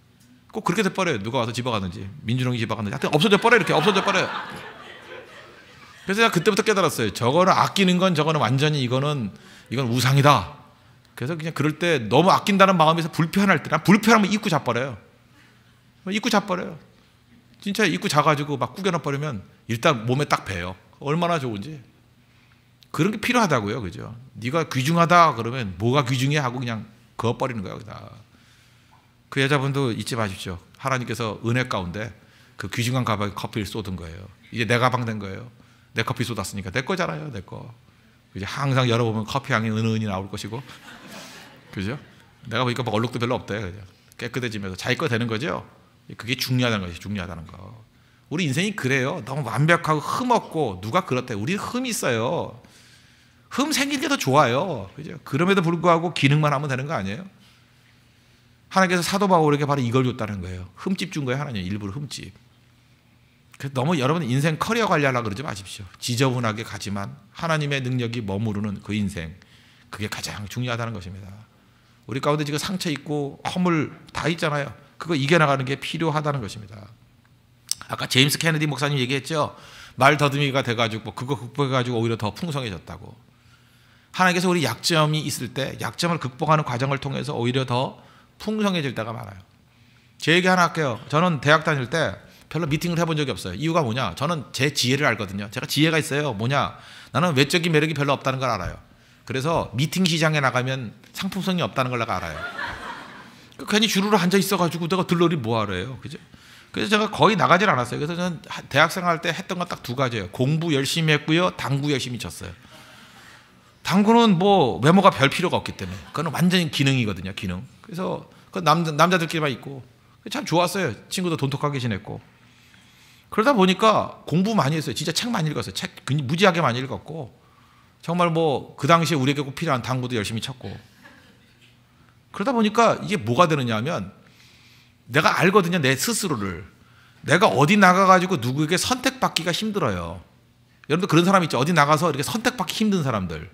꼭 그렇게 돼 버려요. 누가 와서 집어갔는지 민준홍이 집어갔는지 하여튼 없어져 버려 이렇게 없어져 버려. 그래서 제가 그때부터 깨달았어요. 저거를 아끼는 건 저거는 완전히 이거는 이건 우상이다. 그래서 그냥 그럴 때 너무 아낀다는 마음에서 불편할 때나 불편하면 입고 자버려요. 입고 자버려요. 진짜 입고 자가지고 막 구겨놔 버리면 일단 몸에 딱 배요. 얼마나 좋은지. 그런 게 필요하다고요, 그죠? 네가 귀중하다 그러면 뭐가 귀중해 하고 그냥 그어 버리는 거야, 거기다. 그 여자분도 잊지 마십시오. 하나님께서 은혜 가운데 그 귀중한 가방에 커피를 쏟은 거예요. 이제 내 가방 된 거예요. 내 커피 쏟았으니까 내 거잖아요. 내 거. 이제 항상 열어보면 커피 향이 은은히 나올 것이고. 그죠? 내가 보니까 뭐 얼룩도 별로 없대. 그냥. 깨끗해지면서 자기 거 되는 거죠. 그게 중요하다는 것이 중요하다는 거. 우리 인생이 그래요. 너무 완벽하고 흠 없고 누가 그렇대. 우리 흠 있어요. 흠 생길 게더 좋아요. 그죠? 그럼에도 불구하고 기능만 하면 되는 거 아니에요? 하나님께서 사도 바울에게 바로 이걸 줬다는 거예요. 흠집 준 거예요, 하나님. 일부러 흠집. 너무 여러분 인생 커리어 관리하려 고 그러지 마십시오. 지저분하게 가지만 하나님의 능력이 머무르는 그 인생. 그게 가장 중요하다는 것입니다. 우리 가운데 지금 상처 있고 허물 다 있잖아요. 그거 이겨나가는 게 필요하다는 것입니다. 아까 제임스 케네디 목사님 얘기했죠. 말 더듬이가 돼가지고 뭐 그거 극복해가지고 오히려 더 풍성해졌다고. 하나님께서 우리 약점이 있을 때 약점을 극복하는 과정을 통해서 오히려 더 풍성해질 때가 많아요. 제 얘기 하나 할게요. 저는 대학 다닐 때 별로 미팅을 해본 적이 없어요. 이유가 뭐냐? 저는 제 지혜를 알거든요. 제가 지혜가 있어요. 뭐냐? 나는 외적인 매력이 별로 없다는 걸 알아요. 그래서 미팅 시장에 나가면 상품성이 없다는 걸 내가 알아요. 그 괜히 주르르 앉아 있어가지고 내가 들러리 뭐 하래요. 그죠? 그래서 제가 거의 나가질 않았어요. 그래서 저는 대학생 할 때 했던 건 딱 두 가지예요. 공부 열심히 했고요. 당구 열심히 쳤어요. 당구는 뭐 외모가 별 필요가 없기 때문에. 그건 완전히 기능이거든요. 기능. 그래서 그 남자 남자들끼리만 있고 참 좋았어요. 친구도 돈독하게 지냈고. 그러다 보니까 공부 많이 했어요. 진짜 책 많이 읽었어요. 책 무지하게 많이 읽었고. 정말 뭐 그 당시에 우리에게 꼭 필요한 당구도 열심히 쳤고. 그러다 보니까 이게 뭐가 되느냐 하면 내가 알거든요. 내 스스로를. 내가 어디 나가가지고 누구에게 선택받기가 힘들어요. 여러분들 그런 사람 있죠. 어디 나가서 이렇게 선택받기 힘든 사람들.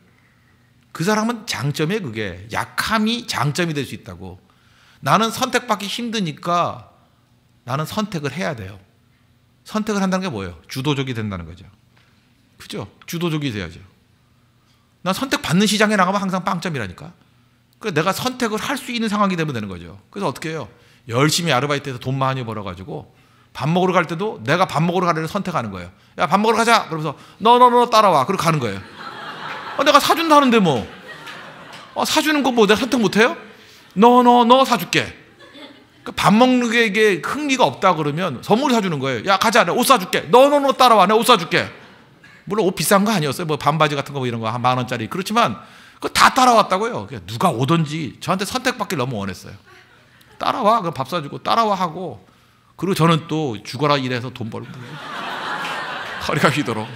그 사람은 장점에 그게 약함이 장점이 될 수 있다고. 나는 선택받기 힘드니까 나는 선택을 해야 돼요. 선택을 한다는 게 뭐예요? 주도적이 된다는 거죠. 그죠? 주도적이 돼야죠. 난 선택받는 시장에 나가면 항상 빵점이라니까. 그래 그러니까 내가 선택을 할 수 있는 상황이 되면 되는 거죠. 그래서 어떻게 해요? 열심히 아르바이트해서 돈 많이 벌어가지고 밥 먹으러 갈 때도 내가 밥 먹으러 가려는 선택하는 거예요. 야 밥 먹으러 가자. 그러면서 너 너 너 따라와. 그리고 가는 거예요. 아, 내가 사준다는데 뭐. 아, 사주는 거 뭐 내가 설득 못해요? 너, 너, 너 사줄게. 그러니까 밥 먹는 게 이게 흥미가 없다 그러면 선물 사주는 거예요. 야, 가자. 옷 사줄게. 너, 너, 너 따라와. 내 옷 사줄게. 물론 옷 비싼 거 아니었어요. 뭐 반바지 같은 거 뭐 이런 거 한 만 원짜리. 그렇지만 그거 다 따라왔다고요. 누가 오든지 저한테 선택받길 너무 원했어요. 따라와. 그럼 밥 사주고 따라와 하고. 그리고 저는 또 죽어라 일해서 돈 벌고. 허리가 휘도록.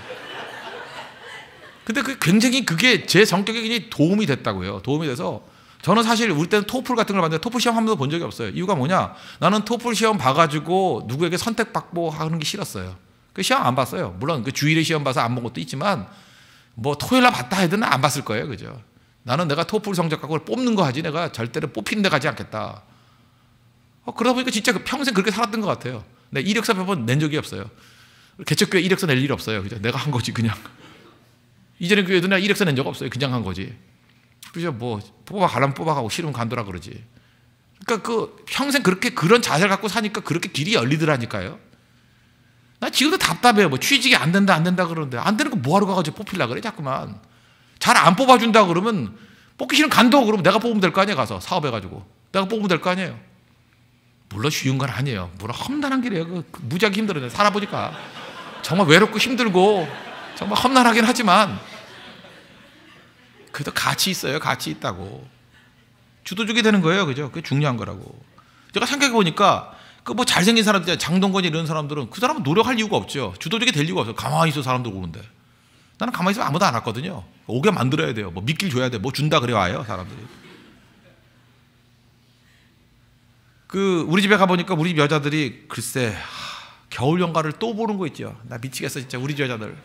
근데 그 굉장히 그게 제 성격에 굉장히 도움이 됐다고요. 도움이 돼서 저는 사실 우리 때는 토플 같은 걸 봤는데 토플 시험 한 번도 본 적이 없어요. 이유가 뭐냐? 나는 토플 시험 봐가지고 누구에게 선택받고 하는 게 싫었어요. 그 시험 안 봤어요. 물론 그 주일에 시험 봐서 안 본 것도 있지만 뭐 토요일 날 봤다 해도 안 봤을 거예요. 그죠? 나는 내가 토플 성적 갖고 뽑는 거 하지 내가 절대로 뽑히는 데 가지 않겠다. 어, 그러다 보니까 진짜 그 평생 그렇게 살았던 것 같아요. 내 이력서 몇번낸 적이 없어요. 개척교회 이력서 낼일이 없어요. 그죠? 내가 한 거지 그냥. 이전에 교회도 내가 이력서 낸 적 없어요. 그냥 한 거지. 그죠? 뭐, 뽑아가라면 뽑아가고 싫으면 간도라 그러지. 그러니까 그 평생 그렇게 그런 자세를 갖고 사니까 그렇게 길이 열리더라니까요. 나 지금도 답답해요. 뭐 취직이 안 된다, 안 된다 그러는데. 안 되는 거 뭐하러 가가지고 뽑힐라 그래, 자꾸만. 잘 안 뽑아준다 그러면 뽑기 싫은 간도 그러면 내가 뽑으면 될 거 아니에요, 가서. 사업해가지고. 내가 뽑으면 될 거 아니에요. 물론 쉬운 건 아니에요. 물론 험난한 길이에요. 그, 그 무지하게 힘들어요. 살아보니까. 정말 외롭고 힘들고 정말 험난하긴 하지만 그래도 가치 있어요. 가치 있다고. 주도적이 되는 거예요. 그죠? 그게 중요한 거라고. 제가 생각해 보니까 그 뭐 잘생긴 사람들, 장동건이 이런 사람들은 그 사람은 노력할 이유가 없죠. 주도적이 될 이유가 없어요. 가만히 있어 사람들 오는데. 나는 가만히 있으면 아무도 안 왔거든요. 오게 만들어야 돼요. 뭐 믿길 줘야 돼. 뭐 준다 그래 와요, 사람들이. 그 우리 집에 가보니까 우리 집 여자들이 글쎄 하, 겨울 연가를 또 보는 거 있죠. 나 미치겠어 진짜 우리 집 여자들.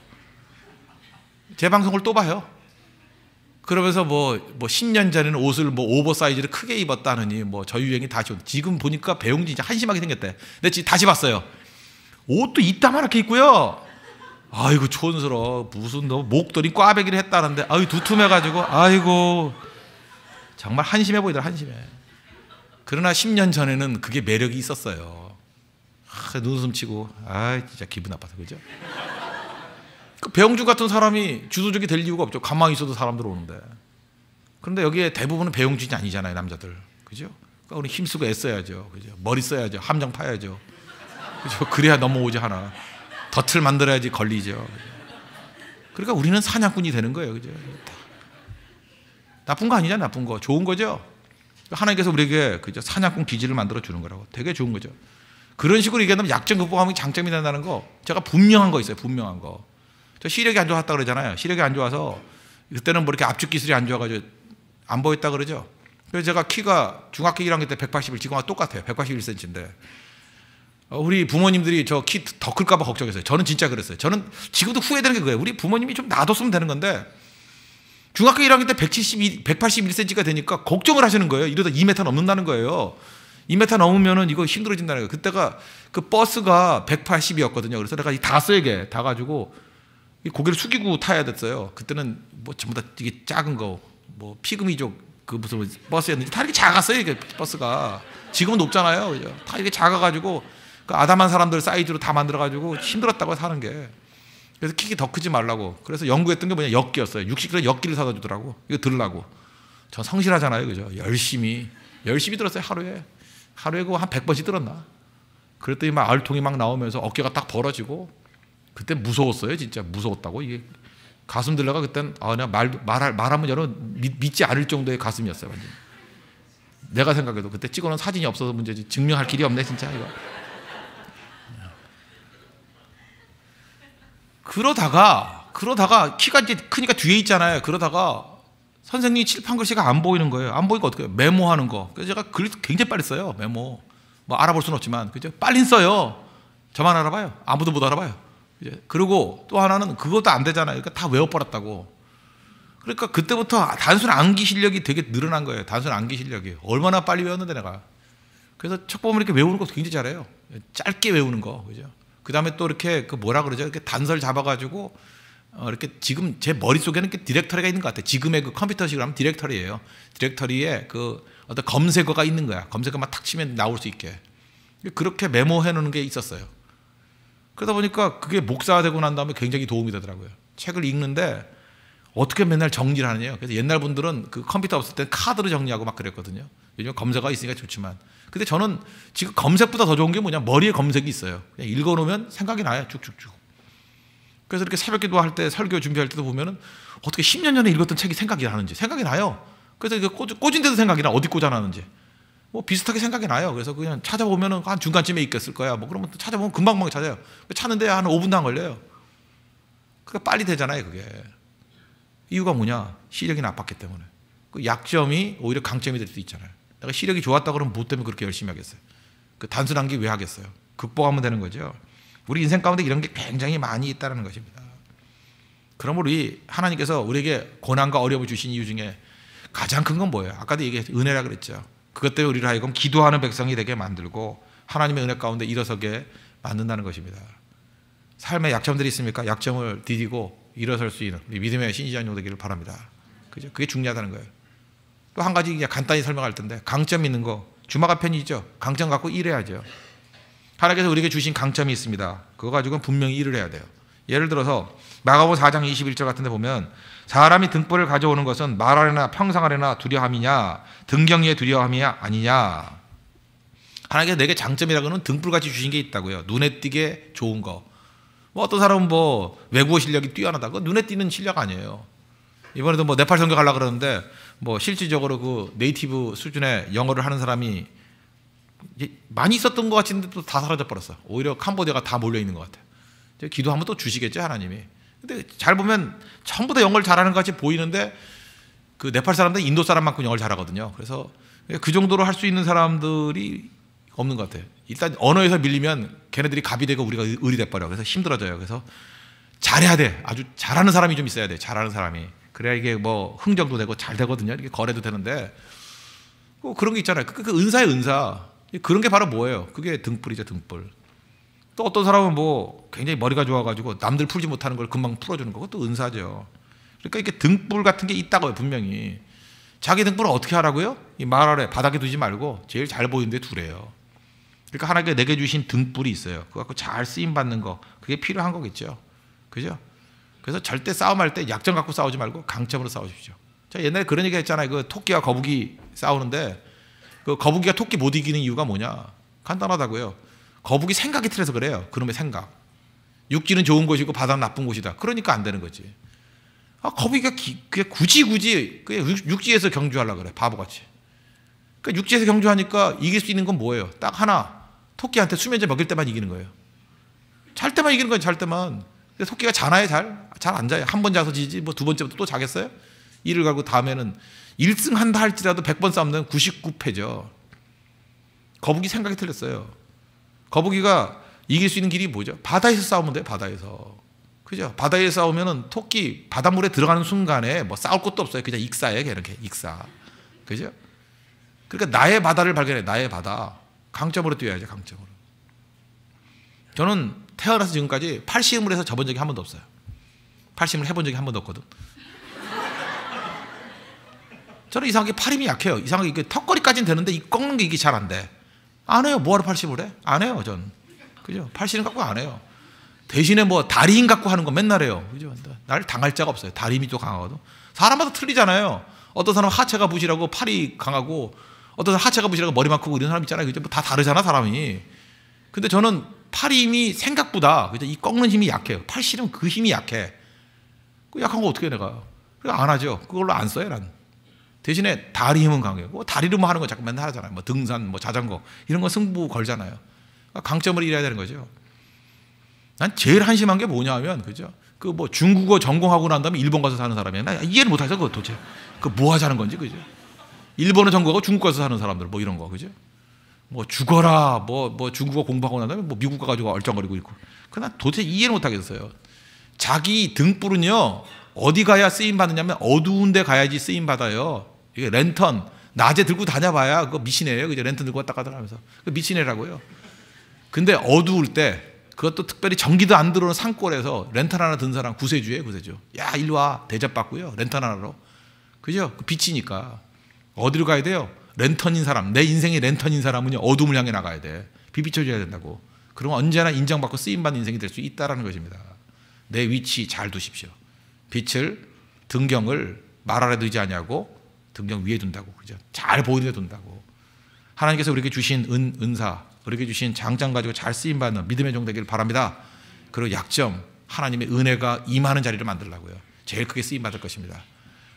재 방송을 또 봐요. 그러면서 뭐, 뭐 10년 전에는 옷을 뭐 오버사이즈를 크게 입었다느니 뭐 저유행이 다시 온. 지금 보니까 배용진 진짜 한심하게 생겼대. 근데 다시 봤어요. 옷도 이따만하게 입고요. 아이고, 촌스러워. 무슨 너 목도리 꽈배기를 했다는데. 아유, 두툼해가지고. 아이고. 정말 한심해 보이더라, 한심해. 그러나 10년 전에는 그게 매력이 있었어요. 아, 눈웃음 치고. 아, 진짜 기분 나빠서. 그죠? 그 배영준 같은 사람이 주도적이 될 이유가 없죠. 가만히 있어도 사람들 오는데. 그런데 여기에 대부분은 배영준이 아니잖아요, 남자들. 그죠? 그러니까 우리 힘쓰고 애써야죠. 그죠? 머리 써야죠. 함정 파야죠. 그죠? 그래야 넘어오지 하나. 덫을 만들어야지 걸리죠. 그죠? 그러니까 우리는 사냥꾼이 되는 거예요. 그죠? 나쁜 거아니잖 나쁜 거. 좋은 거죠. 하나님께서 우리에게 그죠? 사냥꾼 기질을 만들어 주는 거라고. 되게 좋은 거죠. 그런 식으로 얘기하면 약점 극복하면 장점이 된다는 거. 제가 분명한 거 있어요. 분명한 거. 저 그러니까 시력이 안 좋았다 그러잖아요. 시력이 안 좋아서 그때는 뭐 이렇게 압축 기술이 안 좋아가지고 안 보였다 그러죠. 그래서 제가 키가 중학교 1학년 때 181, 지금과 똑같아요. 181cm인데. 어, 우리 부모님들이 저 키 더 클까봐 걱정했어요. 저는 진짜 그랬어요. 저는 지금도 후회되는 게 그거예요. 우리 부모님이 좀 놔뒀으면 되는 건데, 중학교 1학년 때 172, 181cm가 되니까 걱정을 하시는 거예요. 이러다 2m 넘는다는 거예요. 2m 넘으면 이거 힘들어진다는 거예요. 그때가 그 버스가 180이었거든요. 그래서 내가 다 쓰게 다 가지고 고개를 숙이고 타야 됐어요. 그때는 뭐 전부 다 이게 작은 거, 뭐 피그미족 그 무슨 버스였는지 다 이렇게 작았어요. 이게 버스가 지금은 높잖아요. 그죠? 다 이렇게 작아가지고 그 아담한 사람들 사이즈로 다 만들어가지고 힘들었다고 사는 게. 그래서 키가 더 크지 말라고. 그래서 연구했던 게 뭐냐 역기였어요. 60kg 역기를 사다 주더라고. 이거 들라고. 으전 성실하잖아요, 그죠? 열심히 열심히 들었어요 하루에 하루에 그한 100번씩 들었나. 그랬더니 막 알통이 막 나오면서 어깨가 딱 벌어지고 그때 무서웠어요. 진짜 무서웠다고. 이게 가슴 들려가 그땐 아, 내가 말, 말 말하면 여러 믿, 지 않을 정도의 가슴이었어요. 완전. 내가 생각해도 그때 찍어놓은 사진이 없어서 문제지 증명할 길이 없네 진짜 이거. 그러다가 그러다가 키가 이제 크니까 뒤에 있잖아요. 그러다가 선생님이 칠판 글씨가 안 보이는 거예요. 안 보이니까 어떻게 해요? 메모하는 거. 그래서 제가 글이 굉장히 빨리 써요. 메모. 뭐 알아볼 수는 없지만 그죠? 빨리 써요. 저만 알아봐요. 아무도 못 알아봐요. 그리고 또 하나는 그것도 안 되잖아요. 그러니까 다 외워버렸다고. 그러니까 그때부터 단순 암기 실력이 되게 늘어난 거예요. 단순 암기 실력이. 얼마나 빨리 외웠는데 내가. 그래서 책 보면 이렇게 외우는 것도 굉장히 잘해요. 짧게 외우는 거. 그죠? 그 다음에 또 이렇게 그 뭐라 그러죠? 이렇게 단서를 잡아가지고 어, 이렇게 지금 제 머릿속에는 이렇게 디렉터리가 있는 것 같아요. 지금의 그 컴퓨터식으로 하면 디렉터리예요. 디렉터리에 그 어떤 검색어가 있는 거야. 검색어만 탁 치면 나올 수 있게. 그렇게 메모해 놓는 게 있었어요. 그러다 보니까 그게 목사가 되고 난 다음에 굉장히 도움이 되더라고요. 책을 읽는데 어떻게 맨날 정리를 하느냐. 그래서 옛날 분들은 그 컴퓨터 없을 때 카드로 정리하고 막 그랬거든요. 요즘 검색어가 있으니까 좋지만. 근데 저는 지금 검색보다 더 좋은 게 뭐냐. 머리에 검색이 있어요. 그냥 읽어놓으면 생각이 나요. 쭉쭉쭉. 그래서 이렇게 새벽 기도 할 때, 설교 준비할 때도 보면은 어떻게 10년 전에 읽었던 책이 생각이 나는지 생각이 나요. 그래서 꽂, 꽂은 데도 생각이 나. 어디 꽂아놨는지. 뭐 비슷하게 생각이 나요. 그래서 그냥 찾아보면은 한 중간쯤에 있겠을 거야. 뭐 그러면 찾아보면 금방금방 찾아요. 찾는데 한 5분도 안 걸려요. 그러니까 빨리 되잖아요, 그게. 이유가 뭐냐? 시력이 나빴기 때문에. 그 약점이 오히려 강점이 될 수도 있잖아요. 내가 시력이 좋았다 그러면 뭐 때문에 그렇게 열심히 하겠어요? 그 단순한 게 왜 하겠어요? 극복하면 되는 거죠. 우리 인생 가운데 이런 게 굉장히 많이 있다는 것입니다. 그러므로 이 하나님께서 우리에게 고난과 어려움을 주신 이유 중에 가장 큰 건 뭐예요? 아까도 얘기했 은혜라 그랬죠. 그것 때문에 우리를 하여금 기도하는 백성이 되게 만들고 하나님의 은혜 가운데 일어서게 만든다는 것입니다. 삶에 약점들이 있습니까? 약점을 디디고 일어설 수 있는 믿음의 신시자님 되기를 바랍니다. 그죠? 그게 중요하다는 거예요. 또 한 가지 그냥 간단히 설명할 텐데 강점 있는 거 주마가 편이 죠 강점 갖고 일해야죠. 하나님께서 우리에게 주신 강점이 있습니다. 그거 가지고 분명히 일을 해야 돼요. 예를 들어서 마가복 4장 21절 같은 데 보면 사람이 등불을 가져오는 것은 말하려나 평상 하려나 두려함이냐 등경의 두려함이 아니냐 하나님께서 내게 장점이라고는 등불같이 주신 게 있다고요 눈에 띄게 좋은 거뭐 어떤 사람은 뭐 외국어 실력이 뛰어나다고 눈에 띄는 실력 아니에요 이번에도 뭐 네팔 선교 가려 그러는데 뭐 실질적으로 그 네이티브 수준의 영어를 하는 사람이 많이 있었던 것 같은데 또 다 사라져 버렸어 오히려 캄보디아가 다 몰려 있는 것 같아 요 기도하면 또 주시겠죠 하나님이 근데 잘 보면 전부 다 영어를 잘하는 것 같이 보이는데 그 네팔 사람들 인도 사람만큼 영어를 잘하거든요. 그래서 그 정도로 할 수 있는 사람들이 없는 것 같아요. 일단 언어에서 밀리면 걔네들이 갑이 되고 우리가 을이 돼버려. 그래서 힘들어져요. 그래서 잘해야 돼. 아주 잘하는 사람이 좀 있어야 돼. 잘하는 사람이. 그래야 이게 뭐 흥정도 되고 잘 되거든요. 이렇게 거래도 되는데 뭐 그런 게 있잖아요. 그, 그그 은사의 은사. 그런 게 바로 뭐예요? 그게 등불이죠, 등불. 또 어떤 사람은 뭐 굉장히 머리가 좋아가지고 남들 풀지 못하는 걸 금방 풀어주는 거 그것도 은사죠. 그러니까 이렇게 등불 같은 게 있다고요, 분명히. 자기 등불을 어떻게 하라고요? 이 말 아래 바닥에 두지 말고 제일 잘 보이는데 두래요. 그러니까 하나님께 내게 주신 등불이 있어요. 그거 갖고 잘 쓰임 받는 거 그게 필요한 거겠죠. 그죠? 그래서 절대 싸움할 때 약점 갖고 싸우지 말고 강점으로 싸우십시오. 자, 옛날에 그런 얘기 했잖아요. 그 토끼와 거북이 싸우는데 그 거북이가 토끼 못 이기는 이유가 뭐냐? 간단하다고요. 거북이 생각이 틀려서 그래요. 그놈의 생각. 육지는 좋은 곳이고 바다는 나쁜 곳이다. 그러니까 안 되는 거지. 아, 거북이가 기, 그게 굳이 굳이 그게 육지에서 경주하려 고 그래. 바보같이. 그러니까 육지에서 경주하니까 이길 수 있는 건 뭐예요? 딱 하나. 토끼한테 수면제 먹일 때만 이기는 거예요. 잘 때만 이기는 거예요. 잘 때만. 근데 토끼가 자나요? 잘? 잘 안 자요. 한 번 자서 지지. 뭐 두 번째부터 또 자겠어요? 이를 가고 다음에는 1승 한다 할지라도 100번 싸우면 99패죠. 거북이 생각이 틀렸어요. 거북이가 이길 수 있는 길이 뭐죠? 바다에서 싸우면 돼, 바다에서. 그죠? 바다에 서 싸우면은 토끼 바닷물에 들어가는 순간에 뭐 싸울 것도 없어요. 그냥 익사예요, 그냥 이렇게 익사. 그죠? 그러니까 나의 바다를 발견해, 나의 바다. 강점으로 뛰어야죠, 강점으로. 저는 태어나서 지금까지 팔씨름을 해서 접은 적이 한 번도 없어요. 팔씨름을 해본 적이 한 번도 없거든. 저는 이상하게 팔힘이 약해요. 이상하게 턱걸이까지는 되는데 이 꺾는 게 이게 잘 안 돼. 안 해요. 뭐하러 팔십를 해? 안 해요, 전. 그죠? 팔씨는 갖고 안 해요. 대신에 뭐 다리인 갖고 하는 거 맨날 해요. 그죠? 날 당할 자가 없어요. 다리미 또 강하거든. 사람마다 틀리잖아요. 어떤 사람 은 하체가 부실하고 팔이 강하고 어떤 사람 하체가 부실하고 머리만 크고 이런 사람 있잖아요. 그죠? 뭐 다 다르잖아, 사람이. 근데 저는 팔 힘이 생각보다 그죠? 이 꺾는 힘이 약해요. 팔씨름 그 힘이 약해. 그 약한 거 어떻게 해, 내가? 그래안 하죠. 그걸로 안 써요, 난. 대신에 다리 힘은 강해요. 뭐 다리로 뭐 하는 거 자꾸 맨날 하잖아요. 뭐 등산, 뭐 자전거 이런 거 승부 걸잖아요. 그러니까 강점을 일해야 되는 거죠. 난 제일 한심한 게 뭐냐면 그죠? 그 뭐 중국어 전공하고 난 다음에 일본 가서 사는 사람이야. 나 이해를 못 하죠. 그거 도대체. 그 뭐 하자는 건지 그죠? 일본어 전공하고 중국 가서 사는 사람들 뭐 이런 거 그죠? 뭐 죽어라 뭐뭐 뭐 중국어 공부하고 난 다음에 뭐 미국 가가지고 얼쩡거리고 있고 그나 도대체 이해를 못 하겠어요. 자기 등불은요 어디 가야 쓰임 받느냐면 어두운데 가야지 쓰임 받아요. 이게 랜턴 낮에 들고 다녀봐야 그거 미신이에요. 그죠? 랜턴 들고 왔다 가다 하면서 그 미신이라고요. 근데 어두울 때 그것도 특별히 전기도 안 들어오는 산골에서 랜턴 하나 든 사람 구세주예요, 구세주. 야, 일로 와. 대접받고요. 랜턴 하나로. 그죠? 그 빛이니까. 어디로 가야 돼요? 랜턴인 사람, 내 인생의 랜턴인 사람은요, 어둠을 향해 나가야 돼. 비비춰줘야 된다고. 그러면 언제나 인정받고 쓰임받는 인생이 될 수 있다라는 것입니다. 내 위치 잘 두십시오. 빛을, 등경을 말 아래 두지 아니고 등장 위에 둔다고. 그죠? 잘 보이는 데 둔다고. 하나님께서 우리에게 주신 은, 은사, 우리에게 주신 장장 가지고 잘 쓰임 받는 믿음의 종 되기를 바랍니다. 그리고 약점, 하나님의 은혜가 임하는 자리를 만들라고요. 제일 크게 쓰임 받을 것입니다.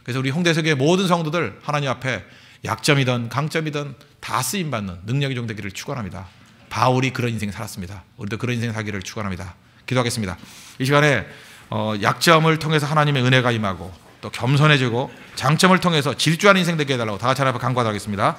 그래서 우리 홍대석의 모든 성도들 하나님 앞에 약점이든 강점이든 다 쓰임 받는 능력의 종 되기를 축원합니다. 바울이 그런 인생 살았습니다. 우리도 그런 인생 살기를 축원합니다. 기도하겠습니다. 이 시간에 어, 약점을 통해서 하나님의 은혜가 임하고 또 겸손해지고 장점을 통해서 질주하는 인생 되게 해달라고 다 같이 하나 간과도 하겠습니다.